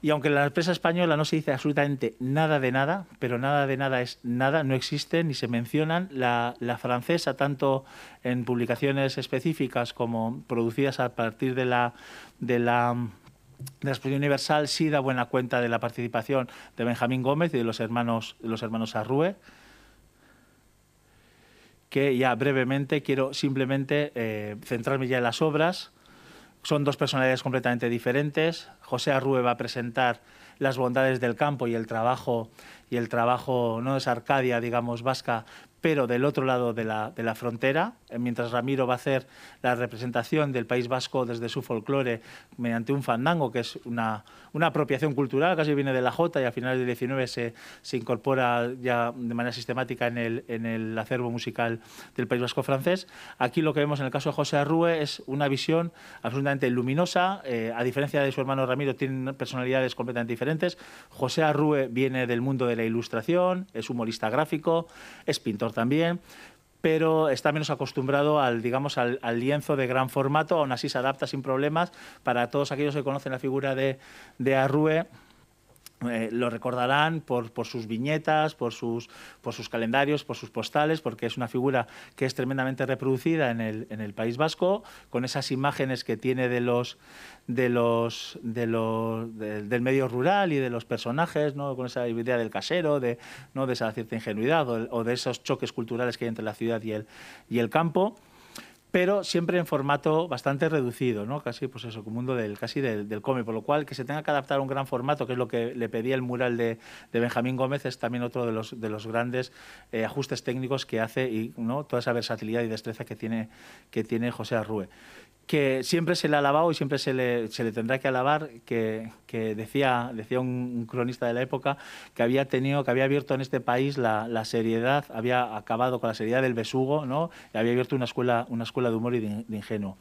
Y aunque en la empresa española no se dice absolutamente nada de nada, pero nada de nada es nada, no existe ni se mencionan, la, la, francesa, tanto en publicaciones específicas como producidas a partir de la, de la de Universal sí da buena cuenta de la participación de Benjamín Gómez y de los hermanos, los hermanos Arrue, que ya brevemente quiero simplemente eh, centrarme ya en las obras. Son dos personalidades completamente diferentes. José Arrue va a presentar las bondades del campo y el trabajo y el trabajo no es Arcadia, digamos, vasca, pero del otro lado de la, de la frontera, eh, mientras Ramiro va a hacer la representación del País Vasco desde su folclore mediante un fandango, que es una, una apropiación cultural, casi viene de la Jota y a finales del 19 se, se incorpora ya de manera sistemática en el, en el acervo musical del País Vasco francés. Aquí lo que vemos en el caso de José Arrue es una visión absolutamente luminosa, eh, a diferencia de su hermano Ramiro, tienen personalidades completamente diferentes. José Arrue viene del mundo de la ilustración, es humorista gráfico, es pintor también, pero está menos acostumbrado al, digamos, al, lienzo de gran formato, aún así se adapta sin problemas. Para todos aquellos que conocen la figura de, de Arrue, eh, lo recordarán por, sus viñetas, por sus, calendarios, por sus postales, porque es una figura que es tremendamente reproducida en el, País Vasco, con esas imágenes que tiene del medio rural y de los personajes, con esa idea del casero, de, esa cierta ingenuidad o, de esos choques culturales que hay entre la ciudad y y el campo pero siempre en formato bastante reducido, ¿no? Casi, pues eso, como mundo del, casi del, por lo cual que se tenga que adaptar a un gran formato, que es lo que le pedía el mural de, Benjamín Gómez, es también otro de los, de los grandes eh, ajustes técnicos que hace y ¿no? toda esa versatilidad y destreza que tiene, que tiene José Arrue que siempre se le ha alabado y siempre se le, se le tendrá que alabar, que, que decía, decía un, cronista de la época que había tenido, que había abierto en este país la, seriedad, había acabado con la seriedad del besugo, ¿no? y había abierto una escuela, una escuela de humor y de, de ingenuo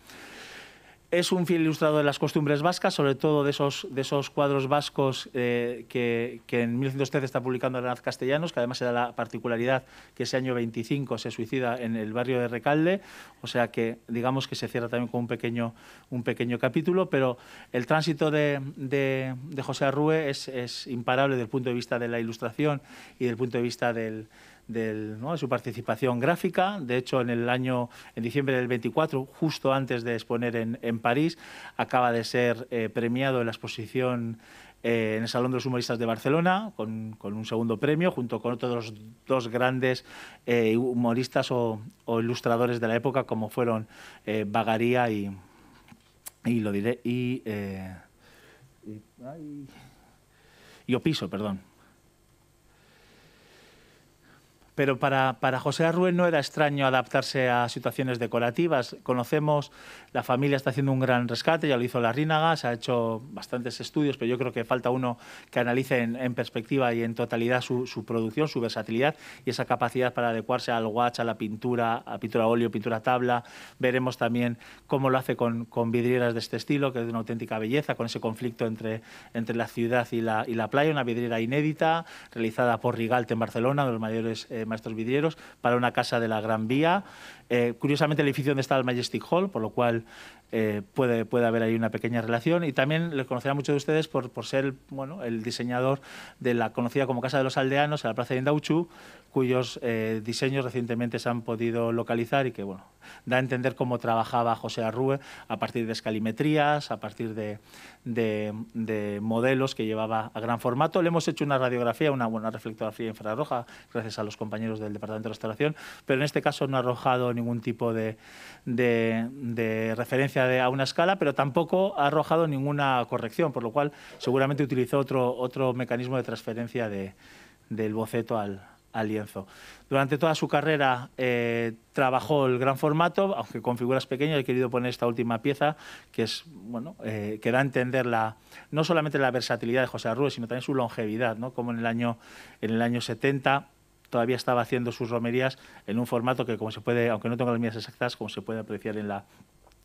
es un fiel ilustrado de las costumbres vascas, sobre todo de esos, cuadros vascos eh, que, en 1913 está publicando Renaz Castellanos, que además era la particularidad que ese año 25 se suicida en el barrio de Recalde, o sea que digamos que se cierra también con un pequeño, capítulo, pero el tránsito de, José Arrue es, imparable desde el punto de vista de la ilustración y del punto de vista del, de su participación gráfica. De hecho, en el año, en diciembre del 24, justo antes de exponer en, en París, acaba de ser eh, premiado en la exposición eh, en el Salón de los Humoristas de Barcelona, con, un segundo premio, junto con otros dos grandes eh, humoristas o, ilustradores de la época, como fueron Bagaría y, lo diré, y, y Opiso, perdón. pero para, para José Arruén no era extraño adaptarse a situaciones decorativas. Conocemos, la familia está haciendo un gran rescate, ya lo hizo la Rínaga, se ha hecho bastantes estudios, pero yo creo que falta uno que analice en, perspectiva y en totalidad su, producción, su versatilidad y esa capacidad para adecuarse al watch, a la pintura, a pintura óleo, pintura tabla. Veremos también cómo lo hace con, vidrieras de este estilo, que es de una auténtica belleza, con ese conflicto entre, entre la ciudad y la, playa, una vidriera inédita, realizada por Rigalte en Barcelona, de los mayores... Eh, maestros vidrieros, para una casa de la Gran Vía. Eh, curiosamente, el edificio donde está el Majestic Hall, por lo cual eh, puede, puede haber ahí una pequeña relación. Y también le conocerá muchos de ustedes por, por ser bueno, el diseñador de la conocida como Casa de los Aldeanos, en la Plaza de Indauchú, cuyos eh, diseños recientemente se han podido localizar y que bueno, da a entender cómo trabajaba José Arrue a partir de escalimetrías, a partir de, modelos que llevaba a gran formato. Le hemos hecho una radiografía, una buena reflectografía infrarroja, gracias a los compañeros del Departamento de Restauración, pero en este caso no ha arrojado ningún tipo de, de referencia a una escala, pero tampoco ha arrojado ninguna corrección, por lo cual seguramente utilizó otro, otro mecanismo de transferencia del boceto al, al Durante toda su carrera eh, trabajó el gran formato, aunque con figuras pequeñas, he querido poner esta última pieza, que es bueno, eh, que da a entender la, no solamente la versatilidad de José Arrué sino también su longevidad, como en el año, en el año 70 todavía estaba haciendo sus romerías en un formato que, como se puede, aunque no tengo las medidas exactas, como se puede apreciar en la,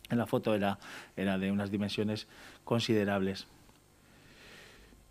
en foto, era de unas dimensiones considerables.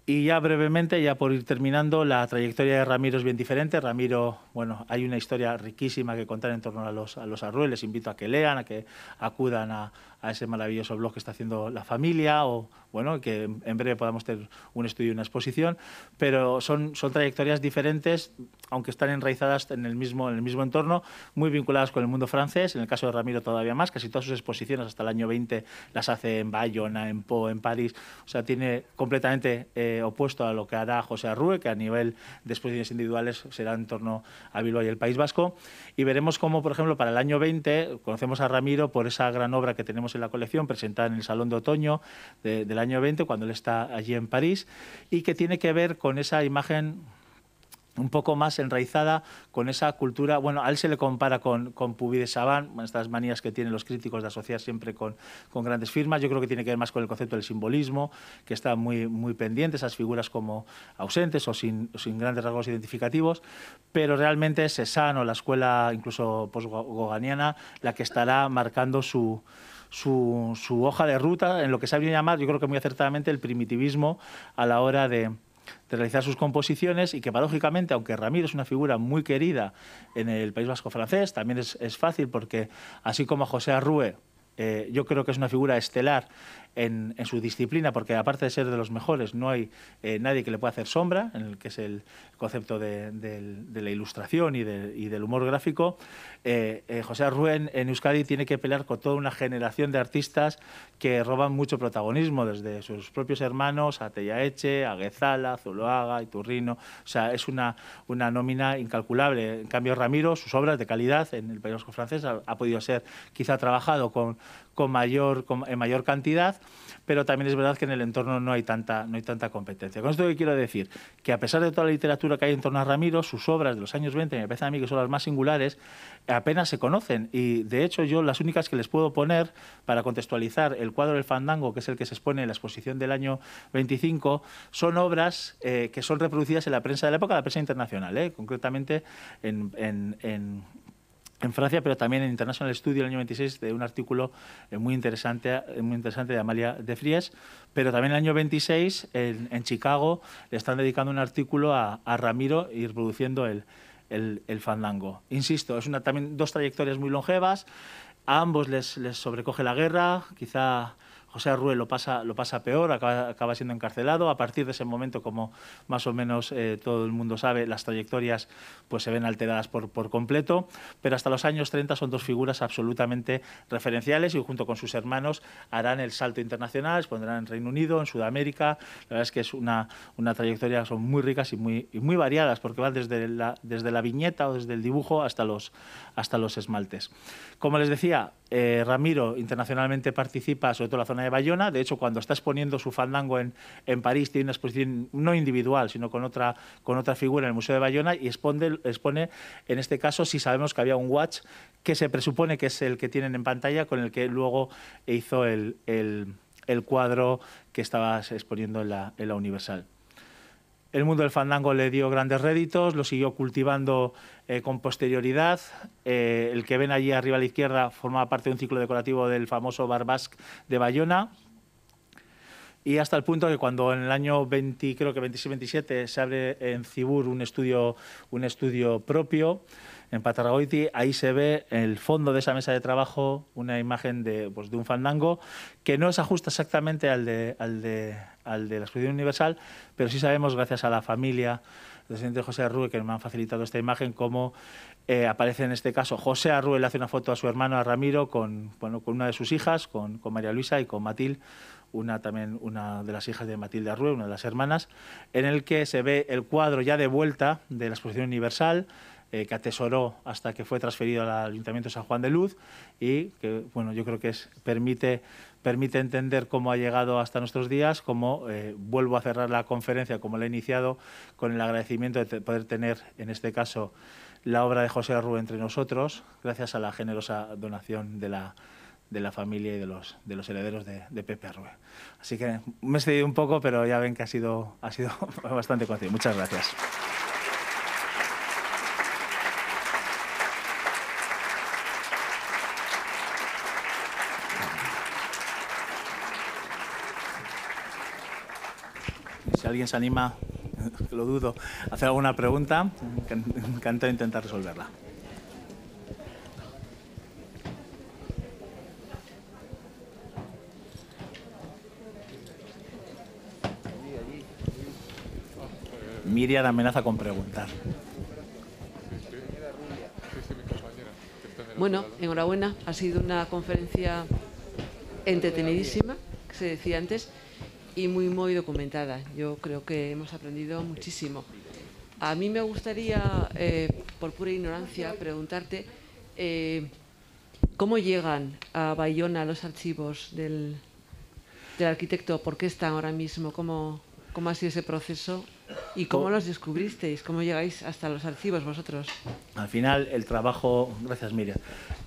Y ya brevemente, ya por ir terminando, la trayectoria de Ramiro es bien diferente. Ramiro, bueno, hay una historia riquísima que contar en torno a los, a los arrueles. Invito a que lean, a que acudan a, a ese maravilloso blog que está haciendo la familia o, bueno, que en breve podamos tener un estudio y una exposición, pero son, son trayectorias diferentes, aunque están enraizadas en el, mismo, en el mismo entorno, muy vinculadas con el mundo francés, en el caso de Ramiro todavía más, casi todas sus exposiciones hasta el año 20 las hace en Bayona, en Po, en París, o sea, tiene completamente eh, opuesto a lo que hará José Arrue, que a nivel de exposiciones individuales será en torno a Bilbao y el País Vasco, y veremos cómo, por ejemplo, para el año 20 conocemos a Ramiro por esa gran obra que tenemos en la colección, presentada en el Salón de Otoño del año 20, cuando él está allí en París, y que tiene que ver con esa imagen un poco más enraizada con esa cultura. Bueno, a él se le compara con, con Pubi de Saban, estas manías que tienen los críticos de asociar siempre con, con, grandes firmas. Yo creo que tiene que ver más con el concepto del simbolismo, que está muy, muy pendiente, esas figuras como ausentes o sin, sin grandes rasgos identificativos. Pero realmente es Cézanne o la escuela incluso post-goganiana la que estará marcando su su, hoja de ruta en lo que se ha venido a llamar, yo creo que muy acertadamente, el primitivismo a la hora de, realizar sus composiciones y que paradójicamente, aunque Ramiro es una figura muy querida en el País Vasco francés, también es, es fácil porque así como José Arrue, eh, yo creo que es una figura estelar en, su disciplina, porque aparte de ser de los mejores, no hay eh, nadie que le pueda hacer sombra, en el que es el concepto de, la ilustración y, del humor gráfico. Eh, eh, José Arruén en Euskadi tiene que pelear con toda una generación de artistas que roban mucho protagonismo, desde sus propios hermanos a Tellaeche, a Guezala, Zuloaga, Iturrino. O sea, es una, una nómina incalculable. En cambio, Ramiro, sus obras de calidad en el periódico francés ha, ha podido ser quizá trabajado con, con mayor, en mayor cantidad, pero también es verdad que en el entorno no hay, tanta, no hay tanta competencia. Con esto quiero decir, que a pesar de toda la literatura que hay en torno a Ramiro, sus obras de los años 20, me parece a mí que son las más singulares, apenas se conocen. Y de hecho yo las únicas que les puedo poner para contextualizar el cuadro del fandango, que es el que se expone en la exposición del año 25, son obras eh, que son reproducidas en la prensa de la época, la prensa internacional, eh, concretamente en en Francia, pero también en International Studio el año 26 de un artículo eh, muy interesante, eh, muy interesante de Amalia de Fries, pero también el año 26 en, Chicago le están dedicando un artículo a, Ramiro y reproduciendo el, fandango. Insisto, es una, también dos trayectorias muy longevas, a ambos les, les sobrecoge la guerra, quizá José Arrué lo pasa, lo pasa peor, acaba, siendo encarcelado. A partir de ese momento, como más o menos eh, todo el mundo sabe, las trayectorias pues, se ven alteradas por, por completo, pero hasta los años 30 son dos figuras absolutamente referenciales y junto con sus hermanos harán el salto internacional, pondrán en Reino Unido, en Sudamérica. La verdad es que es una, una trayectoria, son muy ricas y muy, muy variadas, porque van desde la, desde la viñeta o desde el dibujo hasta los, hasta los esmaltes. Como les decía, eh, Ramiro internacionalmente participa, sobre todo en la zona de Bayona. De hecho, cuando está exponiendo su fandango en, en París, tiene una exposición no individual, sino con otra, con otra figura en el Museo de Bayona y expone, en este caso, si sabemos que había un watch que se presupone que es el que tienen en pantalla, con el que luego hizo el, cuadro que estabas exponiendo en la Universal. El mundo del fandango le dio grandes réditos, lo siguió cultivando eh, con posterioridad. Eh, el que ven allí arriba a la izquierda formaba parte de un ciclo decorativo del famoso Barbasque de Bayona. Y hasta el punto que cuando en el año 20, creo que 26-27 se abre en Cibur un estudio, un estudio propio, en Pataragoiti, ahí se ve en el fondo de esa mesa de trabajo, una imagen de, pues, un fandango que no se ajusta exactamente al de, al de, la exposición universal, pero sí sabemos, gracias a la familia del presidente José Arrue, que me han facilitado esta imagen, cómo eh, aparece en este caso José Arrue, le hace una foto a su hermano, a Ramiro, con, bueno, con una de sus hijas, con, con María Luisa y con Matil una también una de las hijas de Matilde Arrue, una de las hermanas, en el que se ve el cuadro ya de vuelta de la exposición universal, eh, que atesoró hasta que fue transferido al Ayuntamiento de San Juan de Luz y que, bueno, yo creo que es, permite, permite entender cómo ha llegado hasta nuestros días, cómo eh, vuelvo a cerrar la conferencia como la he iniciado, con el agradecimiento de poder tener, en este caso, la obra de José Arrú entre nosotros, gracias a la generosa donación de la de la familia y de los, de los herederos de, Pepe Arrue. Así que me he excedido un poco, pero ya ven que ha sido, ha sido bastante conocido. Muchas gracias. alguien se anima, lo dudo, a hacer alguna pregunta, encantado de intentar resolverla. Miriam amenaza con preguntar. Bueno, enhorabuena, ha sido una conferencia entretenidísima, que se decía antes y muy, muy documentada. Yo creo que hemos aprendido muchísimo. A mí me gustaría, eh, por pura ignorancia, preguntarte eh, cómo llegan a Bayona los archivos del, arquitecto, por qué están ahora mismo, cómo, cómo ha sido ese proceso ¿Y cómo los descubristeis? ¿Cómo llegáis hasta los archivos vosotros? Al final, el trabajo. Gracias, Miriam.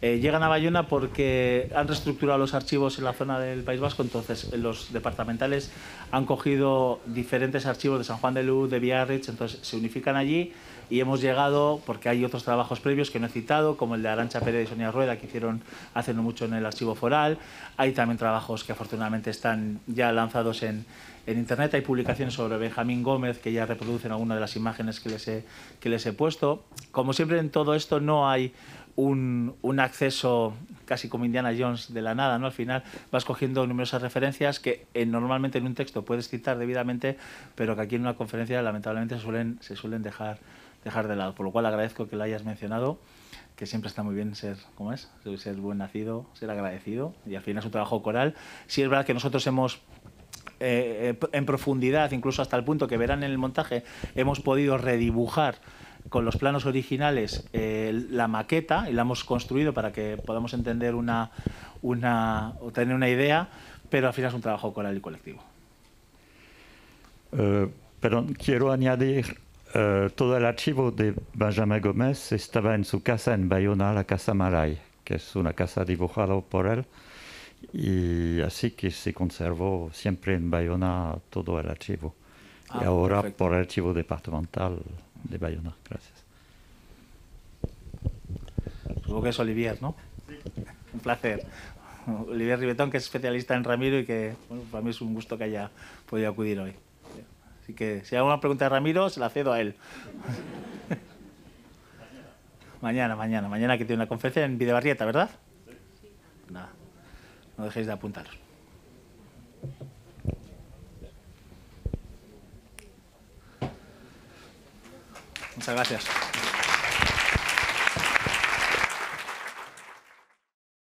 Eh, llegan a Bayona porque han reestructurado los archivos en la zona del País Vasco, entonces eh, los departamentales han cogido diferentes archivos de San Juan de Luz, de Biarritz, entonces se unifican allí y hemos llegado, porque hay otros trabajos previos que no he citado, como el de Arancha Pérez y Sonia Rueda, que hicieron hace no mucho en el archivo foral. Hay también trabajos que afortunadamente están ya lanzados en, en Internet. Hay publicaciones sobre Benjamín Gómez que ya reproducen algunas de las imágenes que les he, que les he puesto. Como siempre en todo esto no hay un, un, acceso casi como Indiana Jones de la nada, ¿no? Al final vas cogiendo numerosas referencias que eh, normalmente en un texto puedes citar debidamente, pero que aquí en una conferencia lamentablemente se suelen, se suelen dejar dejar de lado. Por lo cual agradezco que lo hayas mencionado, que siempre está muy bien ser, ¿cómo es? Ser buen nacido, ser agradecido y al final es un trabajo coral. Sí es verdad que nosotros hemos eh, eh, en profundidad, incluso hasta el punto que verán en el montaje, hemos podido redibujar con los planos originales eh, la maqueta y la hemos construido para que podamos entender una, una o tener una idea, pero al final es un trabajo coral y colectivo. pero quiero añadir eh, todo el archivo de Benjamin Gómez estaba en su casa en Bayona, la Casa Malay, que es una casa dibujada por él. Y así que se conservó siempre en Bayona todo el archivo. Ah, y ahora por el archivo departamental de Bayona. Gracias. Supongo que es Olivier, ¿no? Sí. Un placer. Olivier Ribetón, que es especialista en Ramiro y que para mí es un gusto que haya podido acudir hoy. Así que si hay alguna pregunta de Ramiro, se la cedo a él. mañana, mañana, mañana que tiene una conferencia en Videbarrieta, ¿verdad? Nada, no dejéis de apuntar. Muchas gracias.